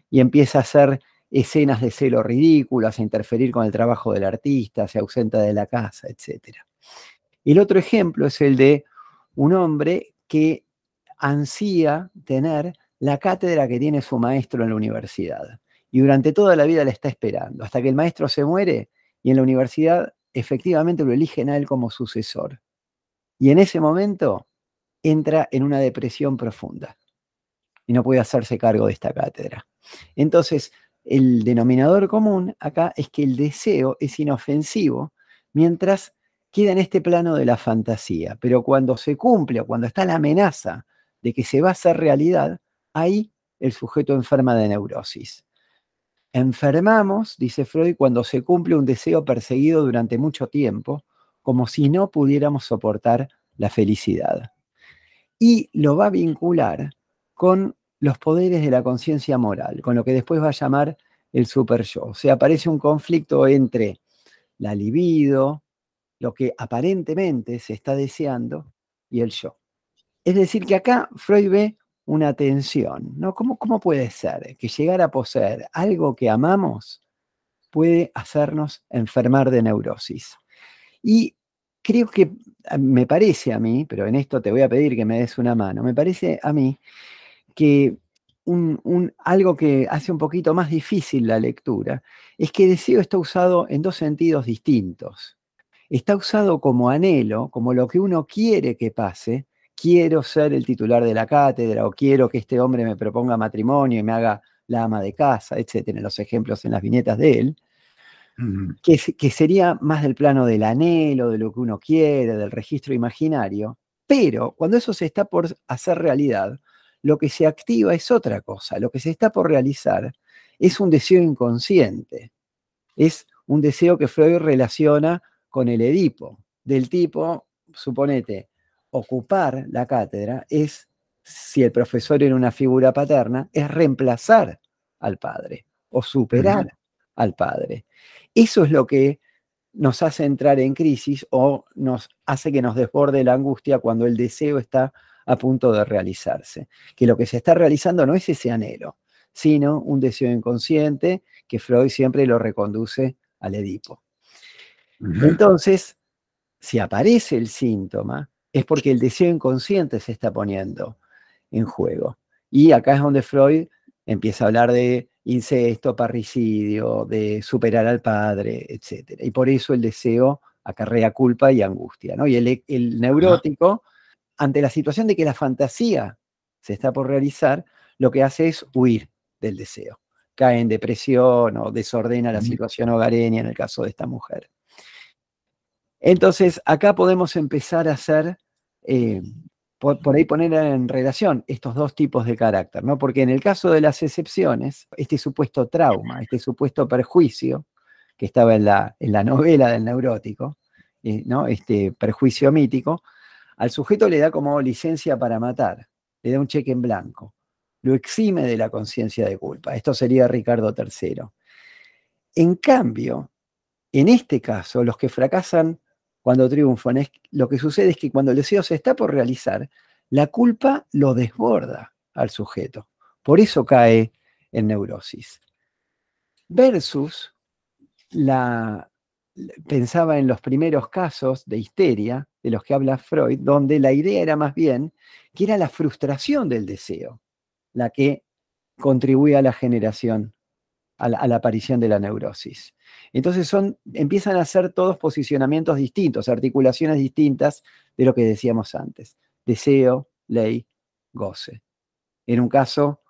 y empieza a hacer escenas de celo ridículas, a interferir con el trabajo del artista, se ausenta de la casa, etcétera el otro ejemplo es el de un hombre que ansía tener la cátedra que tiene su maestro en la universidad. Y durante toda la vida la está esperando, hasta que el maestro se muere y en la universidad efectivamente lo eligen a él como sucesor. Y en ese momento entra en una depresión profunda y no puede hacerse cargo de esta cátedra. Entonces, el denominador común acá es que el deseo es inofensivo mientras queda en este plano de la fantasía. Pero cuando se cumple o cuando está la amenaza de que se va a hacer realidad, ahí el sujeto enferma de neurosis. Enfermamos, dice Freud, cuando se cumple un deseo perseguido durante mucho tiempo, como si no pudiéramos soportar la felicidad. Y lo va a vincular con los poderes de la conciencia moral, con lo que después va a llamar el super yo. O sea, aparece un conflicto entre la libido, lo que aparentemente se está deseando y el yo. Es decir, que acá Freud ve una tensión, ¿no? ¿Cómo, puede ser que llegar a poseer algo que amamos puede hacernos enfermar de neurosis? Y creo que me parece a mí, pero en esto te voy a pedir que me des una mano, me parece a mí que un, algo que hace un poquito más difícil la lectura es que deseo está usado en dos sentidos distintos está usado como anhelo, como lo que uno quiere que pase. Quiero ser el titular de la cátedra o quiero que este hombre me proponga matrimonio y me haga la ama de casa, etcétera, los ejemplos en las viñetas de él, que, que sería más del plano del anhelo, de lo que uno quiere, del registro imaginario, pero cuando eso se está por hacer realidad, lo que se activa es otra cosa, lo que se está por realizar es un deseo inconsciente, es un deseo que Freud relaciona con el Edipo, del tipo, suponete, ocupar la cátedra es, si el profesor era una figura paterna, es reemplazar al padre o superar al padre. Eso es lo que nos hace entrar en crisis o nos hace que nos desborde la angustia cuando el deseo está a punto de realizarse. Que lo que se está realizando no es ese anhelo, sino un deseo inconsciente que Freud siempre lo reconduce al Edipo. Entonces, si aparece el síntoma, es porque el deseo inconsciente se está poniendo en juego. Y acá es donde Freud empieza a hablar de incesto, parricidio, de superar al padre, etc. Y por eso el deseo acarrea culpa y angustia. Y el, neurótico, ante la situación de que la fantasía se está por realizar, lo que hace es huir del deseo. Cae en depresión o desordena la situación hogareña en el caso de esta mujer. Entonces, acá podemos empezar a hacer, eh, por, ahí poner en relación estos dos tipos de carácter, ¿no? Porque en el caso de las excepciones, este supuesto trauma, este supuesto perjuicio que estaba en la, novela del neurótico, eh, ¿no? Este perjuicio mítico, al sujeto le da como licencia para matar, le da un cheque en blanco, lo exime de la conciencia de culpa. Esto sería Ricardo III. En cambio, en este caso, los que fracasan cuando triunfan. lo que sucede es que cuando el deseo se está por realizar, la culpa lo desborda al sujeto. Por eso cae en neurosis. Versus la pensaba en los primeros casos de histeria de los que habla Freud, donde la idea era más bien que era la frustración del deseo la que contribuía a la generación a la, aparición de la neurosis. Entonces son, empiezan a hacer todos posicionamientos distintos, articulaciones distintas de lo que decíamos antes. Deseo, ley, goce. En un caso,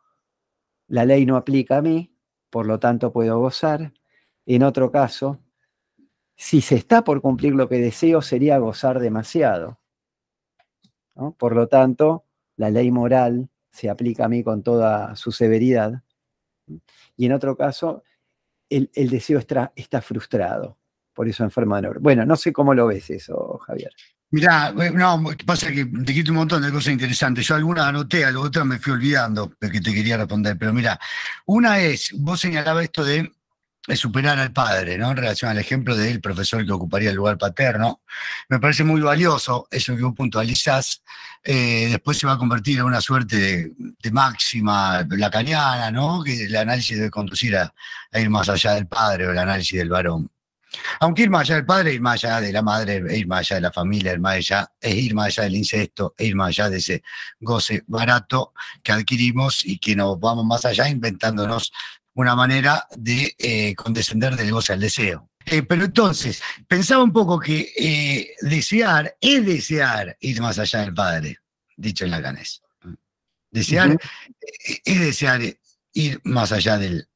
la ley no aplica a mí, por lo tanto puedo gozar. En otro caso, si se está por cumplir lo que deseo, sería gozar demasiado. Por lo tanto, la ley moral se aplica a mí con toda su severidad y en otro caso, el, deseo está, está, frustrado, por eso enferma de Bueno, no sé cómo lo ves eso, Javier. Mirá, eh, no, pasa que te quito un montón de cosas interesantes. Yo algunas anoté, a las otras me fui olvidando, porque te quería responder. Pero mira, una es, vos señalabas esto de es superar al padre, ¿no? En relación al ejemplo del profesor que ocuparía el lugar paterno. Me parece muy valioso eso que vos puntualizás. Eh, después se va a convertir en una suerte de, máxima lacaniana, ¿no? Que el análisis debe conducir a, ir más allá del padre o el análisis del varón. Aunque ir más allá del padre, ir más allá de la madre, e ir más allá de la familia, ir más allá, es ir allá del incesto, e ir más allá de ese goce barato que adquirimos y que nos vamos más allá inventándonos una manera de eh, condescender del goce al deseo. Eh, pero entonces, pensaba un poco que eh, desear es desear ir más allá del Padre, dicho en la Lacanés. Desear es desear ir más allá del,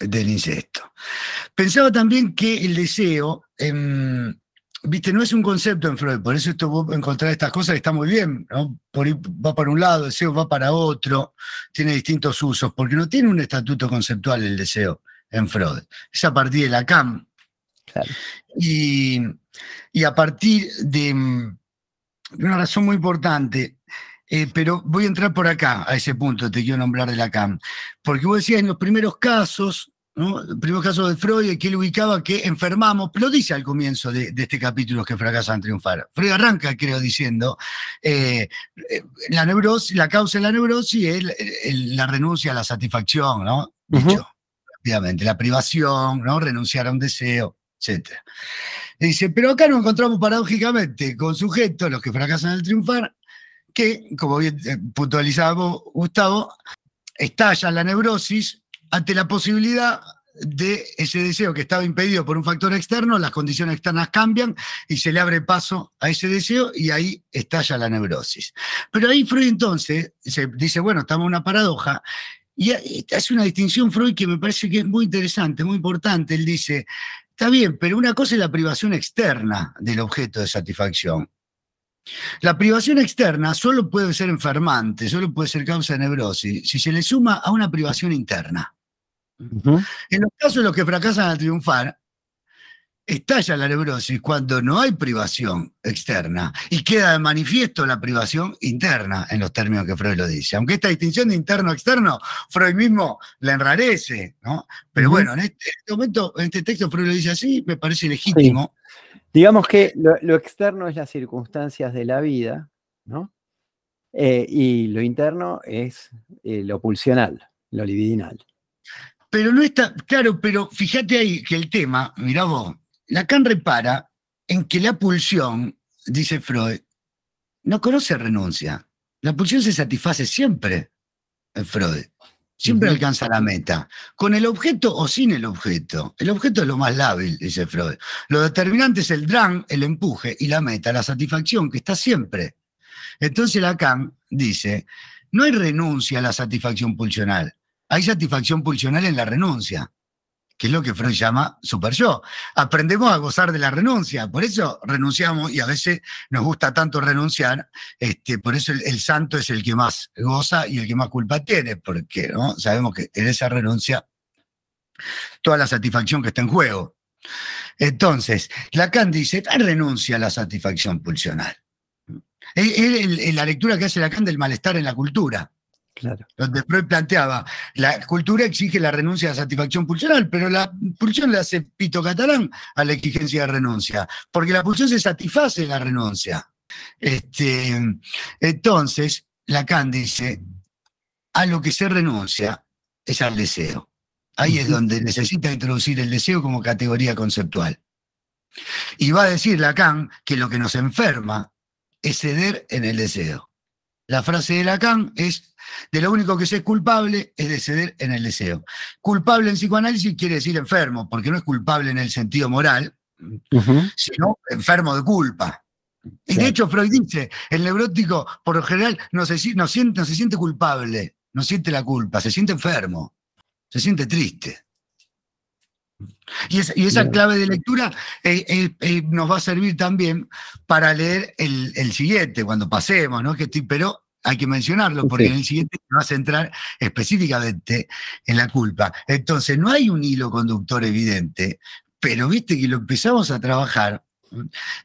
del incesto. Pensaba también que el deseo em, Viste, no es un concepto en Freud, por eso esto vos encontrar estas cosas está muy bien, ¿no? va para un lado, el deseo va para otro, tiene distintos usos, porque no tiene un estatuto conceptual el deseo en Freud. Es a partir de la cam, Y, a partir de, una razón muy importante, eh, pero voy a entrar por acá, a ese punto, te quiero nombrar de Lacan. Porque vos decías, en los primeros casos, el primer caso de Freud, que él ubicaba que enfermamos, lo dice al comienzo de, este capítulo que fracasan triunfar. Freud arranca, creo, diciendo, eh, eh, la neurosis, la causa de la neurosis es la renuncia a la satisfacción, ¿no? la privación, ¿no? Renunciar a un deseo, etc. dice, pero acá nos encontramos paradójicamente con sujetos, los que fracasan al triunfar, que, como bien eh, puntualizaba Gustavo, estalla la neurosis ante la posibilidad de ese deseo que estaba impedido por un factor externo, las condiciones externas cambian y se le abre paso a ese deseo y ahí estalla la neurosis. Pero ahí Freud entonces dice, bueno, estamos en una paradoja y hace una distinción Freud que me parece que es muy interesante, muy importante. Él dice, está bien, pero una cosa es la privación externa del objeto de satisfacción. La privación externa solo puede ser enfermante, solo puede ser causa de neurosis, si se le suma a una privación interna. En los casos en los que fracasan al triunfar, estalla la neurosis cuando no hay privación externa y queda de manifiesto la privación interna en los términos que Freud lo dice. Aunque esta distinción de interno-externo, Freud mismo la enrarece, ¿no? Pero bueno, este, en este, momento, en este texto Freud lo dice así, me parece legítimo. Digamos que lo, externo es las circunstancias de la vida, ¿no? Eh, y lo interno es eh, lo pulsional, lo libidinal. Pero no está, claro, pero fíjate ahí que el tema, mirá vos, Lacan repara en que la pulsión, dice Freud, no conoce renuncia. La pulsión se satisface siempre, eh, Freud. Siempre alcanza la meta, con el objeto o sin el objeto. El objeto es lo más lábil, dice Freud. Lo determinante es el drang, el empuje y la meta, la satisfacción que está siempre. Entonces Lacan dice, no hay renuncia a la satisfacción pulsional, hay satisfacción pulsional en la renuncia, que es lo que Freud llama super yo. Aprendemos a gozar de la renuncia, por eso renunciamos y a veces nos gusta tanto renunciar, este, por eso el, santo es el que más goza y el que más culpa tiene, porque sabemos que en esa renuncia toda la satisfacción que está en juego. Entonces, Lacan dice, renuncia a la satisfacción pulsional. Es, la lectura que hace Lacan del malestar en la cultura. Donde Freud planteaba, la cultura exige la renuncia a satisfacción pulsional, pero la pulsión le hace Pito Catalán a la exigencia de renuncia, porque la pulsión se satisface en la renuncia. Este, entonces, Lacan dice, a lo que se renuncia es al deseo. Ahí es donde necesita introducir el deseo como categoría conceptual. Y va a decir Lacan que lo que nos enferma es ceder en el deseo. La frase de Lacan es de lo único que se es culpable es de ceder en el deseo. Culpable en psicoanálisis quiere decir enfermo, porque no es culpable en el sentido moral, sino enfermo de culpa. Y de hecho Freud dice, el neurótico por lo general no se, no, siente, culpable, no siente la culpa, se siente enfermo, se siente triste. Y esa, clave de lectura eh, eh, eh, nos va a servir también para leer el, siguiente, cuando pasemos, ¿no? Que pero hay que mencionarlo, porque en el siguiente te vas a entrar específicamente en la culpa. Entonces, no hay un hilo conductor evidente, pero viste que lo empezamos a trabajar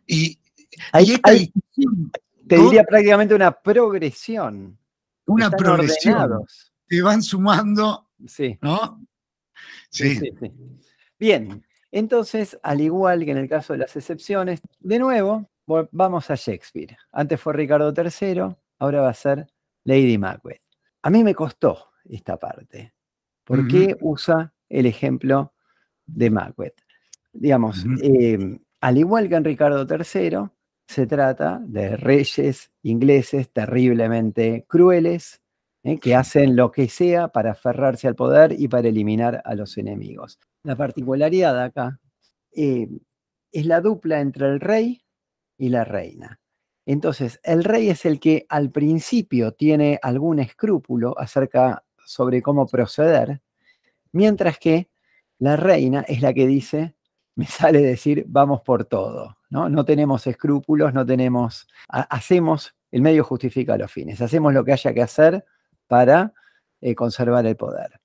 y, hay, Te diría prácticamente una progresión. Una progresión. Ordenados. van sumando. ¿No? sí Bien, entonces, al igual que en el caso de las excepciones, de nuevo, vamos a Shakespeare. Antes fue Ricardo III, ahora va a ser Lady Macbeth. A mí me costó esta parte. ¿Por qué usa el ejemplo de Macbeth? Digamos, em, al igual que en Ricardo III, se trata de reyes ingleses terriblemente crueles eh, que hacen lo que sea para aferrarse al poder y para eliminar a los enemigos. La particularidad acá em, es la dupla entre el rey y la reina. Entonces, el rey es el que al principio tiene algún escrúpulo acerca sobre cómo proceder, mientras que la reina es la que dice, me sale decir, vamos por todo, ¿no? No tenemos escrúpulos, no tenemos, hacemos, el medio justifica los fines, hacemos lo que haya que hacer para eh, conservar el poder.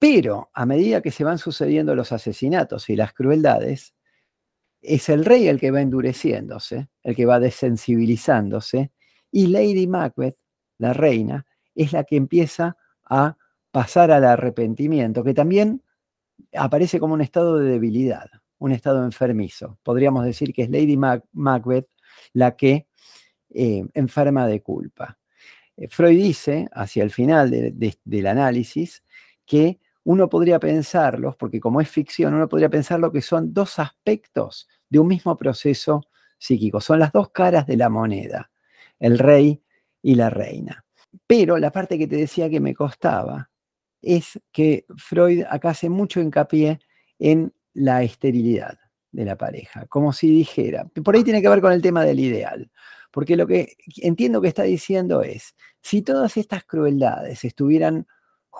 Pero a medida que se van sucediendo los asesinatos y las crueldades, es el rey el que va endureciéndose, el que va desensibilizándose, y Lady Macbeth, la reina, es la que empieza a pasar al arrepentimiento, que también aparece como un estado de debilidad, un estado enfermizo. Podríamos decir que es Lady Macbeth la que eh, enferma de culpa. Eh, Freud dice, hacia el final del análisis, que uno podría pensarlos, porque como es ficción, uno podría pensar lo que son dos aspectos de un mismo proceso psíquico. Son las dos caras de la moneda, el rey y la reina. Pero la parte que te decía que me costaba es que Freud acá hace mucho hincapié en la esterilidad de la pareja, como si dijera, por ahí tiene que ver con el tema del ideal, porque lo que entiendo que está diciendo es, si todas estas crueldades estuvieran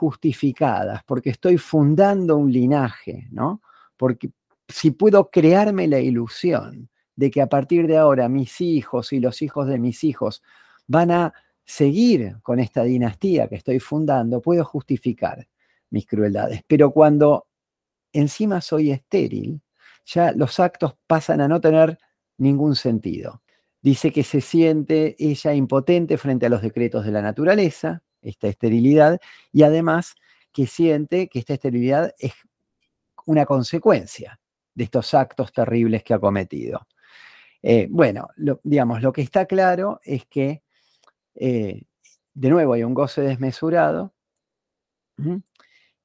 justificadas, porque estoy fundando un linaje, ¿no? Porque si puedo crearme la ilusión de que a partir de ahora mis hijos y los hijos de mis hijos van a seguir con esta dinastía que estoy fundando, puedo justificar mis crueldades. Pero cuando encima soy estéril, ya los actos pasan a no tener ningún sentido. Dice que se siente ella impotente frente a los decretos de la naturaleza, esta esterilidad y además que siente que esta esterilidad es una consecuencia de estos actos terribles que ha cometido. Eh, bueno, digamos, lo que está claro es que, eh, de nuevo, hay un goce desmesurado,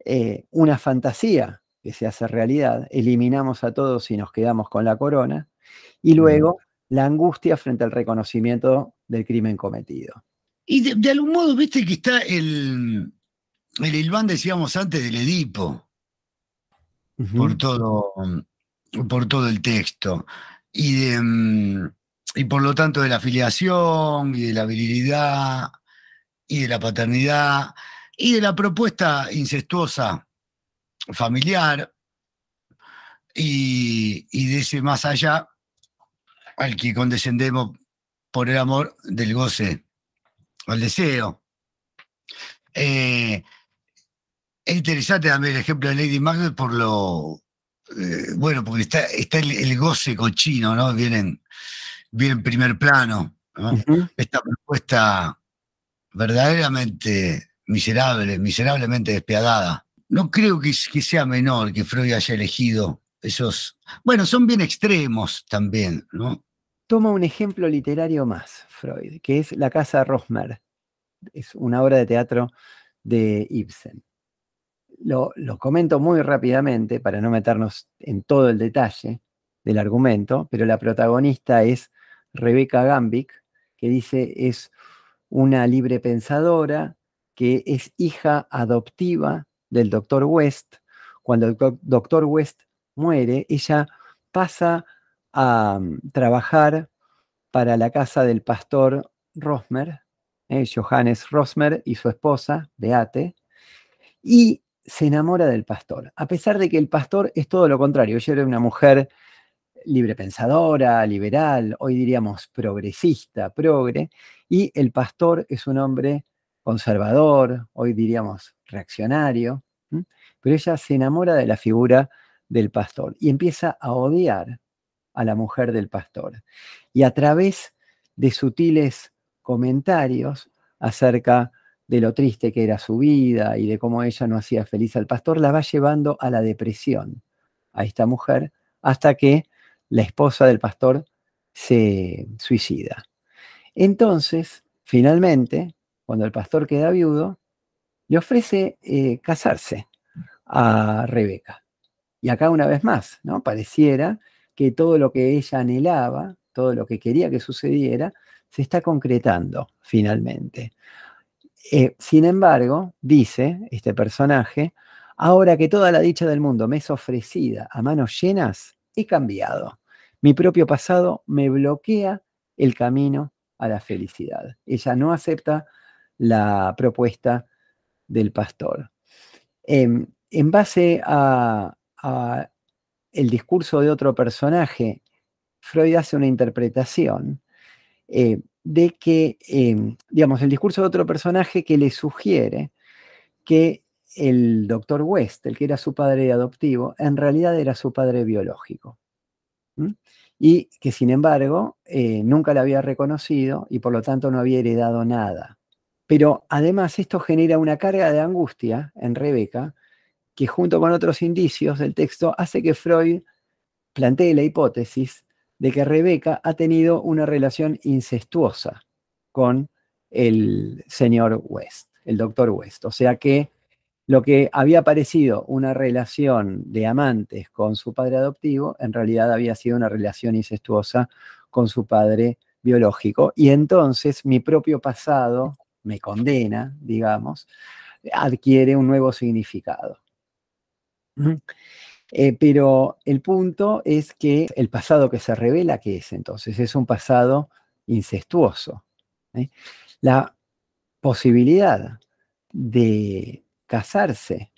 eh, una fantasía que se hace realidad, eliminamos a todos y nos quedamos con la corona, y luego la angustia frente al reconocimiento del crimen cometido. Y de, algún modo, viste que está el, el Ilván, decíamos antes, del Edipo, por, todo, por todo el texto. Y, mm, y por lo tanto de la filiación y de la virilidad, y de la paternidad, y de la propuesta incestuosa familiar, y, y de ese más allá al que condescendemos por el amor del goce al deseo. Eh, es interesante también el ejemplo de Lady Macbeth por lo. Eh, bueno, porque está, está el, goce cochino, ¿no? Vienen, viene en primer plano. Esta propuesta verdaderamente miserable, miserablemente despiadada. No creo que, que, sea menor que Freud haya elegido esos. Bueno, son bien extremos también, ¿no? toma un ejemplo literario más, Freud, que es La Casa Rosmer. Es una obra de teatro de Ibsen. Lo, comento muy rápidamente para no meternos en todo el detalle del argumento, pero la protagonista es Rebecca Gambic, que dice es una libre pensadora que es hija adoptiva del doctor West. Cuando el doctor West muere, ella pasa a mm, trabajar para la casa del pastor Rosmer, eh, Johannes Rosmer y su esposa, Beate, y se enamora del pastor, a pesar de que el pastor es todo lo contrario. Ella era una mujer librepensadora, liberal, hoy diríamos progresista, progre, y el pastor es un hombre conservador, hoy diríamos reaccionario, pero ella se enamora de la figura del pastor y empieza a odiar a la mujer del pastor. Y a través de sutiles comentarios acerca de lo triste que era su vida y de cómo ella no hacía feliz al pastor, la va llevando a la depresión, a esta mujer, hasta que la esposa del pastor se suicida. Entonces, finalmente, cuando el pastor queda viudo, le ofrece eh, casarse a Rebeca. Y acá una vez más, ¿no? Pareciera que todo lo que ella anhelaba, todo lo que quería que sucediera, se está concretando finalmente. Eh, sin embargo, dice este personaje, ahora que toda la dicha del mundo me es ofrecida a manos llenas, he cambiado. Mi propio pasado me bloquea el camino a la felicidad. Ella no acepta la propuesta del pastor. Em, en base a, el discurso de otro personaje, Freud hace una interpretación eh, de que, em, digamos, el discurso de otro personaje que le sugiere que el doctor West, el que era su padre adoptivo, en realidad era su padre biológico. Y que sin embargo eh, nunca la había reconocido y por lo tanto no había heredado nada. Pero además esto genera una carga de angustia en Rebeca que junto con otros indicios del texto hace que Freud plantee la hipótesis de que Rebeca ha tenido una relación incestuosa con el señor West, el doctor West. O sea que lo que había parecido una relación de amantes con su padre adoptivo, en realidad había sido una relación incestuosa con su padre biológico. Y entonces mi propio pasado me condena, digamos, adquiere un nuevo significado. Eh, pero el punto es que el pasado que se revela, ¿qué es entonces? Es un pasado incestuoso. ¿eh? La posibilidad de casarse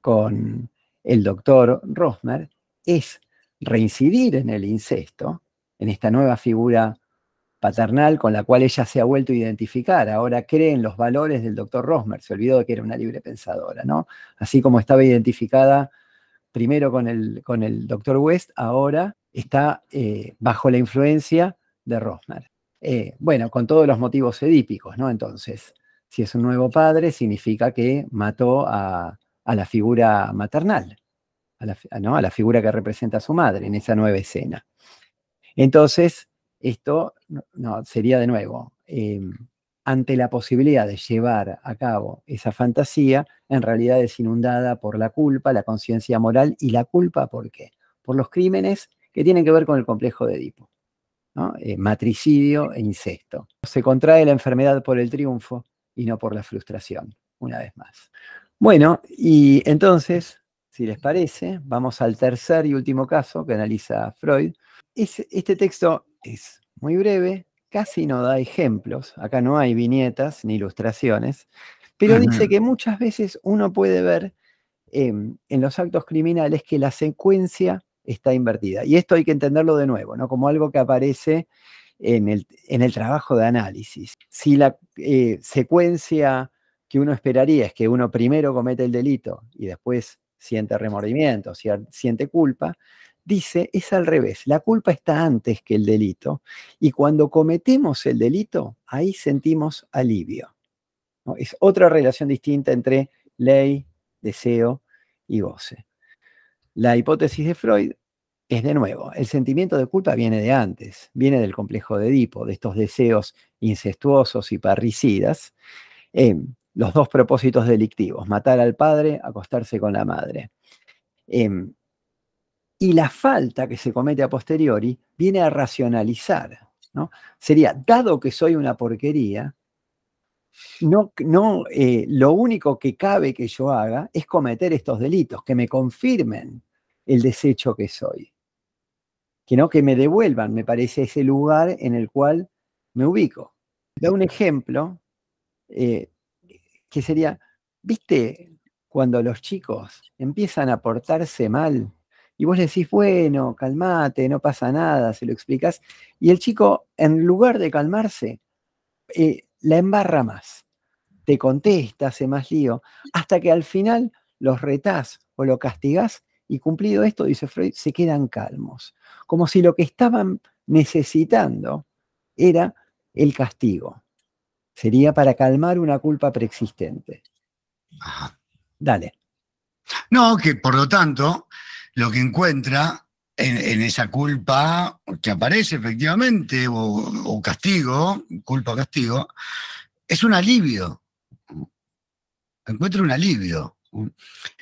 con el doctor Rosmer es reincidir en el incesto, en esta nueva figura paternal con la cual ella se ha vuelto a identificar. Ahora cree en los valores del doctor Rosmer, se olvidó de que era una libre pensadora, ¿no? Así como estaba identificada primero con el, con el doctor West, ahora está eh, bajo la influencia de Rosmer. Eh, bueno, con todos los motivos edípicos, ¿no? Entonces, si es un nuevo padre, significa que mató a, la figura maternal, ¿no? a la figura que representa a su madre en esa nueva escena. Entonces, esto no, sería de nuevo, eh, ante la posibilidad de llevar a cabo esa fantasía, en realidad es inundada por la culpa, la conciencia moral y la culpa, ¿por qué? Por los crímenes que tienen que ver con el complejo de Edipo, eh, matricidio e incesto. Se contrae la enfermedad por el triunfo y no por la frustración, una vez más. Bueno, y entonces, si les parece, vamos al tercer y último caso que analiza Freud. Es, este texto es muy breve, casi no da ejemplos, acá no hay viñetas ni ilustraciones, pero dice que muchas veces uno puede ver em, en los actos criminales que la secuencia está invertida. Y esto hay que entenderlo de nuevo, ¿no? Como algo que aparece en el, en el trabajo de análisis. Si la eh, secuencia que uno esperaría es que uno primero comete el delito y después siente remordimiento, siente culpa, dice es al revés, la culpa está antes que el delito y cuando cometemos el delito, ahí sentimos alivio. Es otra relación distinta entre ley, deseo y goce. La hipótesis de Freud es de nuevo, el sentimiento de culpa viene de antes, viene del complejo de Edipo, de estos deseos incestuosos y parricidas, em, los dos propósitos delictivos, matar al padre, acostarse con la madre. Em, y la falta que se comete a posteriori viene a racionalizar. ¿no? Sería, dado que soy una porquería, no, no eh, lo único que cabe que yo haga es cometer estos delitos, que me confirmen el desecho que soy. Que no, que me devuelvan, me parece, ese lugar en el cual me ubico. Da un ejemplo eh, que sería, ¿viste cuando los chicos empiezan a portarse mal y vos le decís, bueno, calmate, no pasa nada, se lo explicas, y el chico, en lugar de calmarse, eh, la embarra más, te contesta, hace más lío, hasta que al final los retás o lo castigás y cumplido esto, dice Freud, se quedan calmos, como si lo que estaban necesitando era el castigo. Sería para calmar una culpa preexistente. Dale. No, que por lo tanto, lo que encuentra en, esa culpa que aparece efectivamente, o, castigo, culpa o castigo, es un alivio. Encuentra un alivio.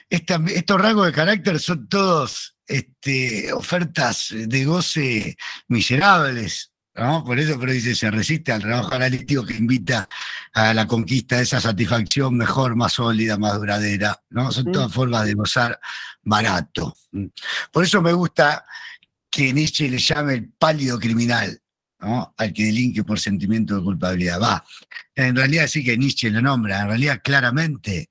estos rasgos de carácter son todos este, ofertas de goce miserables, por eso, pero dice, se resiste al trabajo analítico que invita a la conquista de esa satisfacción mejor, más sólida, más duradera, ¿no? Son mm. todas formas de gozar barato. Por eso me gusta que Nietzsche le llame el pálido criminal, ¿no? Al que delinque por sentimiento de culpabilidad. Va, en realidad sí que Nietzsche lo nombra, en realidad claramente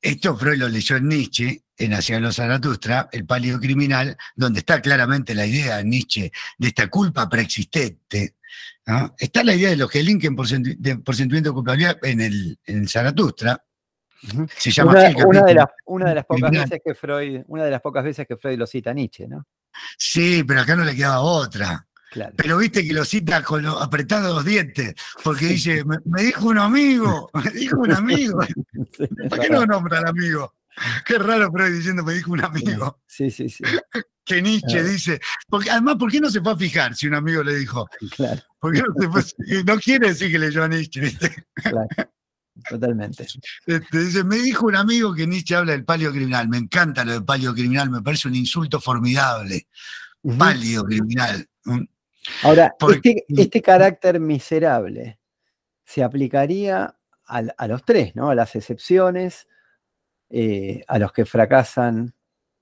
esto Freud lo leyó en Nietzsche, en Hacia los Zaratustra, El pálido criminal, donde está claramente la idea de Nietzsche de esta culpa preexistente. Está la idea de los que por, sentimiento de culpabilidad en el, Zaratustra. una, de las, una, de las, pocas veces que Freud, una de las pocas veces que Freud lo cita a Nietzsche, ¿no? Sí, pero acá no le quedaba otra. Pero viste que lo cita con los los dientes, porque dice, me, dijo un amigo, me dijo un amigo. ¿Por qué no nombra al amigo? Qué raro pero diciendo, me dijo un amigo. Sí, sí, sí. Que Nietzsche ah. dice. Porque, además, ¿por qué no se fue a fijar si un amigo le dijo? Claro. Porque no, quiere decir que leyó a Nietzsche, Totalmente. Este, dice, me dijo un amigo que Nietzsche habla del palio criminal. Me encanta lo del palio criminal, me parece un insulto formidable. un Palio criminal. Ahora, este, este, carácter miserable se aplicaría a, los tres, ¿no? A las excepciones, eh, a los que fracasan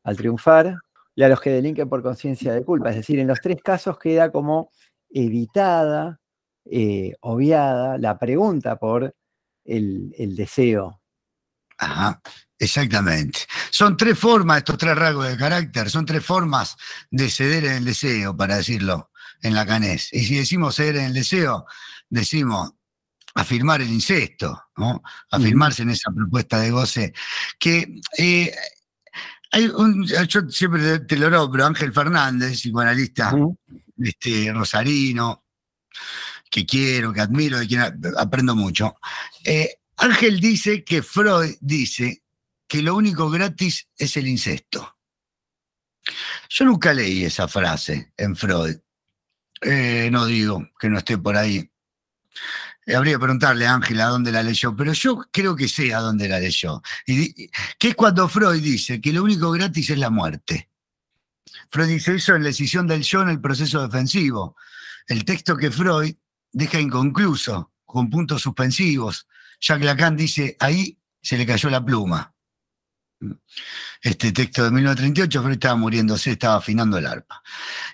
al triunfar y a los que delinquen por conciencia de culpa. Es decir, en los tres casos queda como evitada, eh, obviada la pregunta por el, el deseo. Ajá. Exactamente. Son tres formas, estos tres rasgos de carácter, son tres formas de ceder en el deseo, para decirlo en la canés. Y si decimos ser en el deseo, decimos afirmar el incesto, ¿no? afirmarse en esa propuesta de goce, que eh, hay un, yo siempre te lo pero Ángel Fernández, psicoanalista, este, rosarino, que quiero, que admiro, de quien aprendo mucho. Eh, Ángel dice que Freud dice que lo único gratis es el incesto. Yo nunca leí esa frase en Freud. Eh, no digo que no esté por ahí. Eh, habría que preguntarle a Ángela dónde la leyó, pero yo creo que sé a dónde la leyó. Y, que es cuando Freud dice que lo único gratis es la muerte. Freud dice eso en la decisión del yo en el proceso defensivo. El texto que Freud deja inconcluso, con puntos suspensivos. Jacques Lacan dice, ahí se le cayó la pluma. Este texto de 1938, Freud estaba muriéndose, estaba afinando el arpa.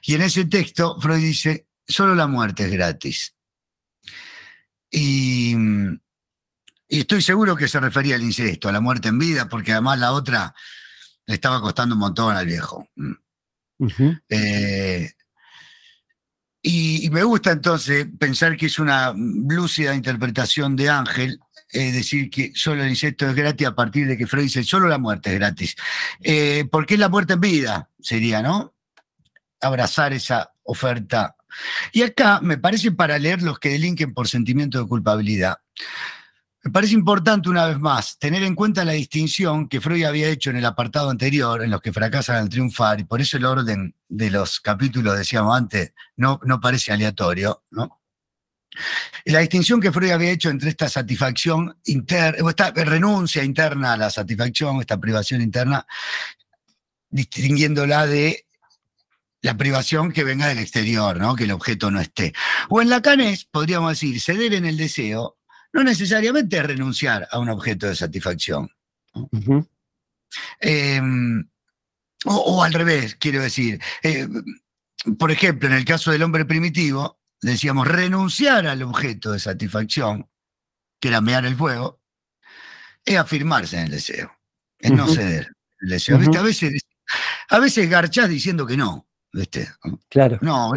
Y en ese texto, Freud dice, solo la muerte es gratis. Y, estoy seguro que se refería al incesto, a la muerte en vida, porque además la otra le estaba costando un montón al viejo. Mm. Eh, y, y, me gusta entonces pensar que es una lúcida interpretación de Ángel es decir que solo el insecto es gratis a partir de que Freud dice solo la muerte es gratis. Eh, porque es la muerte en vida, sería, ¿no? Abrazar esa oferta. Y acá me parece para leer los que delinquen por sentimiento de culpabilidad. Me parece importante una vez más tener en cuenta la distinción que Freud había hecho en el apartado anterior, en los que fracasan al triunfar, y por eso el orden de los capítulos, decíamos antes, no, no parece aleatorio, ¿no? La distinción que Freud había hecho entre esta satisfacción interna, esta renuncia interna a la satisfacción, esta privación interna, distinguiéndola de la privación que venga del exterior, ¿no? que el objeto no esté. O en Lacanés, podríamos decir, ceder en el deseo no necesariamente renunciar a un objeto de satisfacción. Em, o, al revés, quiero decir. Eh, por ejemplo, en el caso del hombre primitivo, decíamos, renunciar al objeto de satisfacción, que era mear el fuego, es afirmarse en el deseo, es no ceder el deseo. A veces, a veces garchás diciendo que no, Claro. No,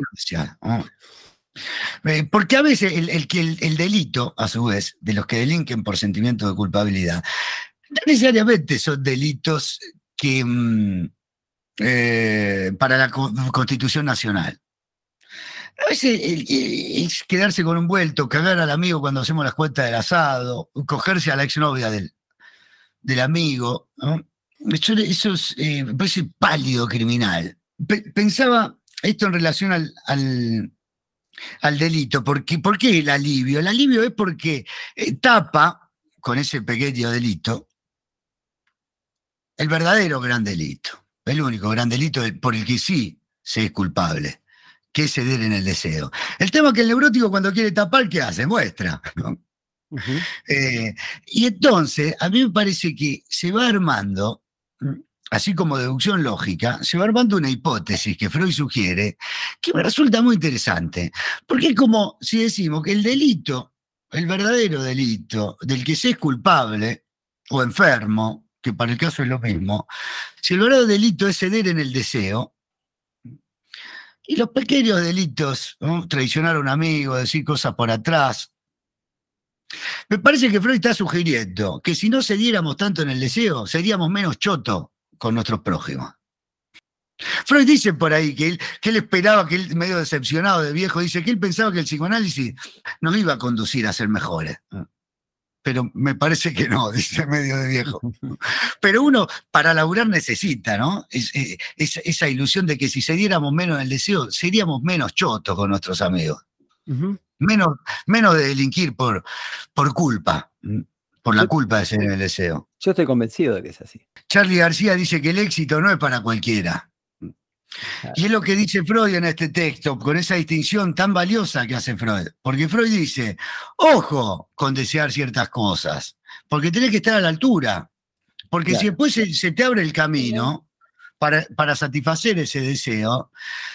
eh, Porque a veces el, el, delito, a su vez, de los que delinquen por sentimiento de culpabilidad, no necesariamente son delitos que mm, eh, para la Constitución Nacional a veces es quedarse con un vuelto, cagar al amigo cuando hacemos las cuentas del asado, cogerse a la exnovia del, del amigo, Eso, es, eh, parece pálido criminal. pensaba esto en relación al, delito, porque, ¿por qué el alivio? El alivio es porque eh, tapa con ese pequeño delito el verdadero gran delito, el único gran delito por el que sí se es culpable que es ceder en el deseo. El tema es que el neurótico cuando quiere tapar, ¿qué hace? Muestra. Eh, y entonces, a mí me parece que se va armando, así como deducción lógica, se va armando una hipótesis que Freud sugiere, que me resulta muy interesante, porque es como si decimos que el delito, el verdadero delito del que se es culpable o enfermo, que para el caso es lo mismo, si el verdadero delito es ceder en el deseo, y los pequeños delitos, traicionar a un amigo, decir cosas por atrás. Me parece que Freud está sugiriendo que si no cediéramos tanto en el deseo, seríamos menos choto con nuestros prójimos. Freud dice por ahí que él, que él esperaba, que él medio decepcionado de viejo, dice que él pensaba que el psicoanálisis nos iba a conducir a ser mejores pero me parece que no, dice medio de viejo. Pero uno para laburar necesita, ¿no? Eh, esa ilusión de que si se diéramos menos el deseo, seríamos menos chotos con nuestros amigos. menos, menos de delinquir por, por culpa, por la culpa de ser el deseo. Yo estoy convencido de que es así. Charlie García dice que el éxito no es para cualquiera. Y es lo que dice Freud en este texto, con esa distinción tan valiosa que hace Freud. Porque Freud dice, ojo con desear ciertas cosas, porque tenés que estar a la altura. Porque si después se, te abre el camino para, para satisfacer ese deseo,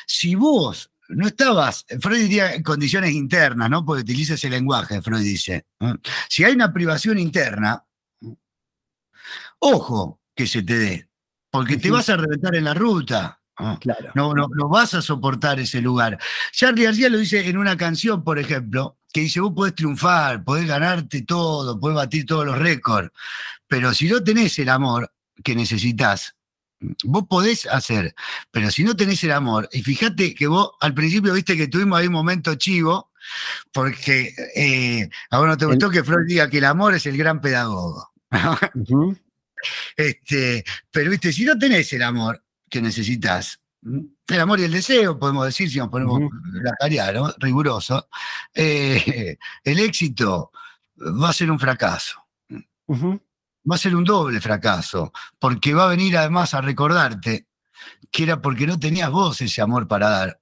si vos no estabas, Freud diría condiciones internas, ¿no? Porque utiliza ese lenguaje, Freud dice. Si hay una privación interna, ojo que se te dé, porque te vas a reventar en la ruta. Ah, no, no, vas a soportar ese lugar. Charlie García lo dice en una canción, por ejemplo, que dice, vos podés triunfar, podés ganarte todo, podés batir todos los récords, pero si no tenés el amor que necesitas, vos podés hacer, pero si no tenés el amor, y fíjate que vos al principio viste que tuvimos ahí un momento chivo, porque eh, a vos no te gustó que Freud diga que el amor es el gran pedagogo. este, pero viste, si no tenés el amor, que necesitas mm, el amor y el deseo, podemos decir, si nos ponemos la tarea, ¿no? Riguroso. Eh, el éxito va a ser un fracaso. Va a ser un doble fracaso, porque va a venir además a recordarte que era porque no tenías vos ese amor para dar,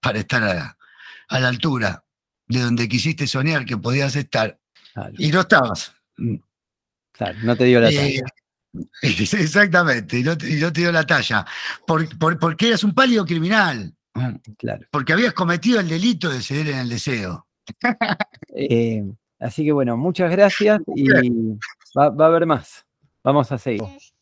para estar a la, altura de donde quisiste soñar que podías estar. Y no estabas. Mm. no te dio la eh, Exactamente, y no, te dio la talla. porque eras un pálido criminal. Claro. Porque habías cometido el delito de ceder en el deseo. Eh, así que bueno, muchas gracias y va a haber más. Vamos a seguir.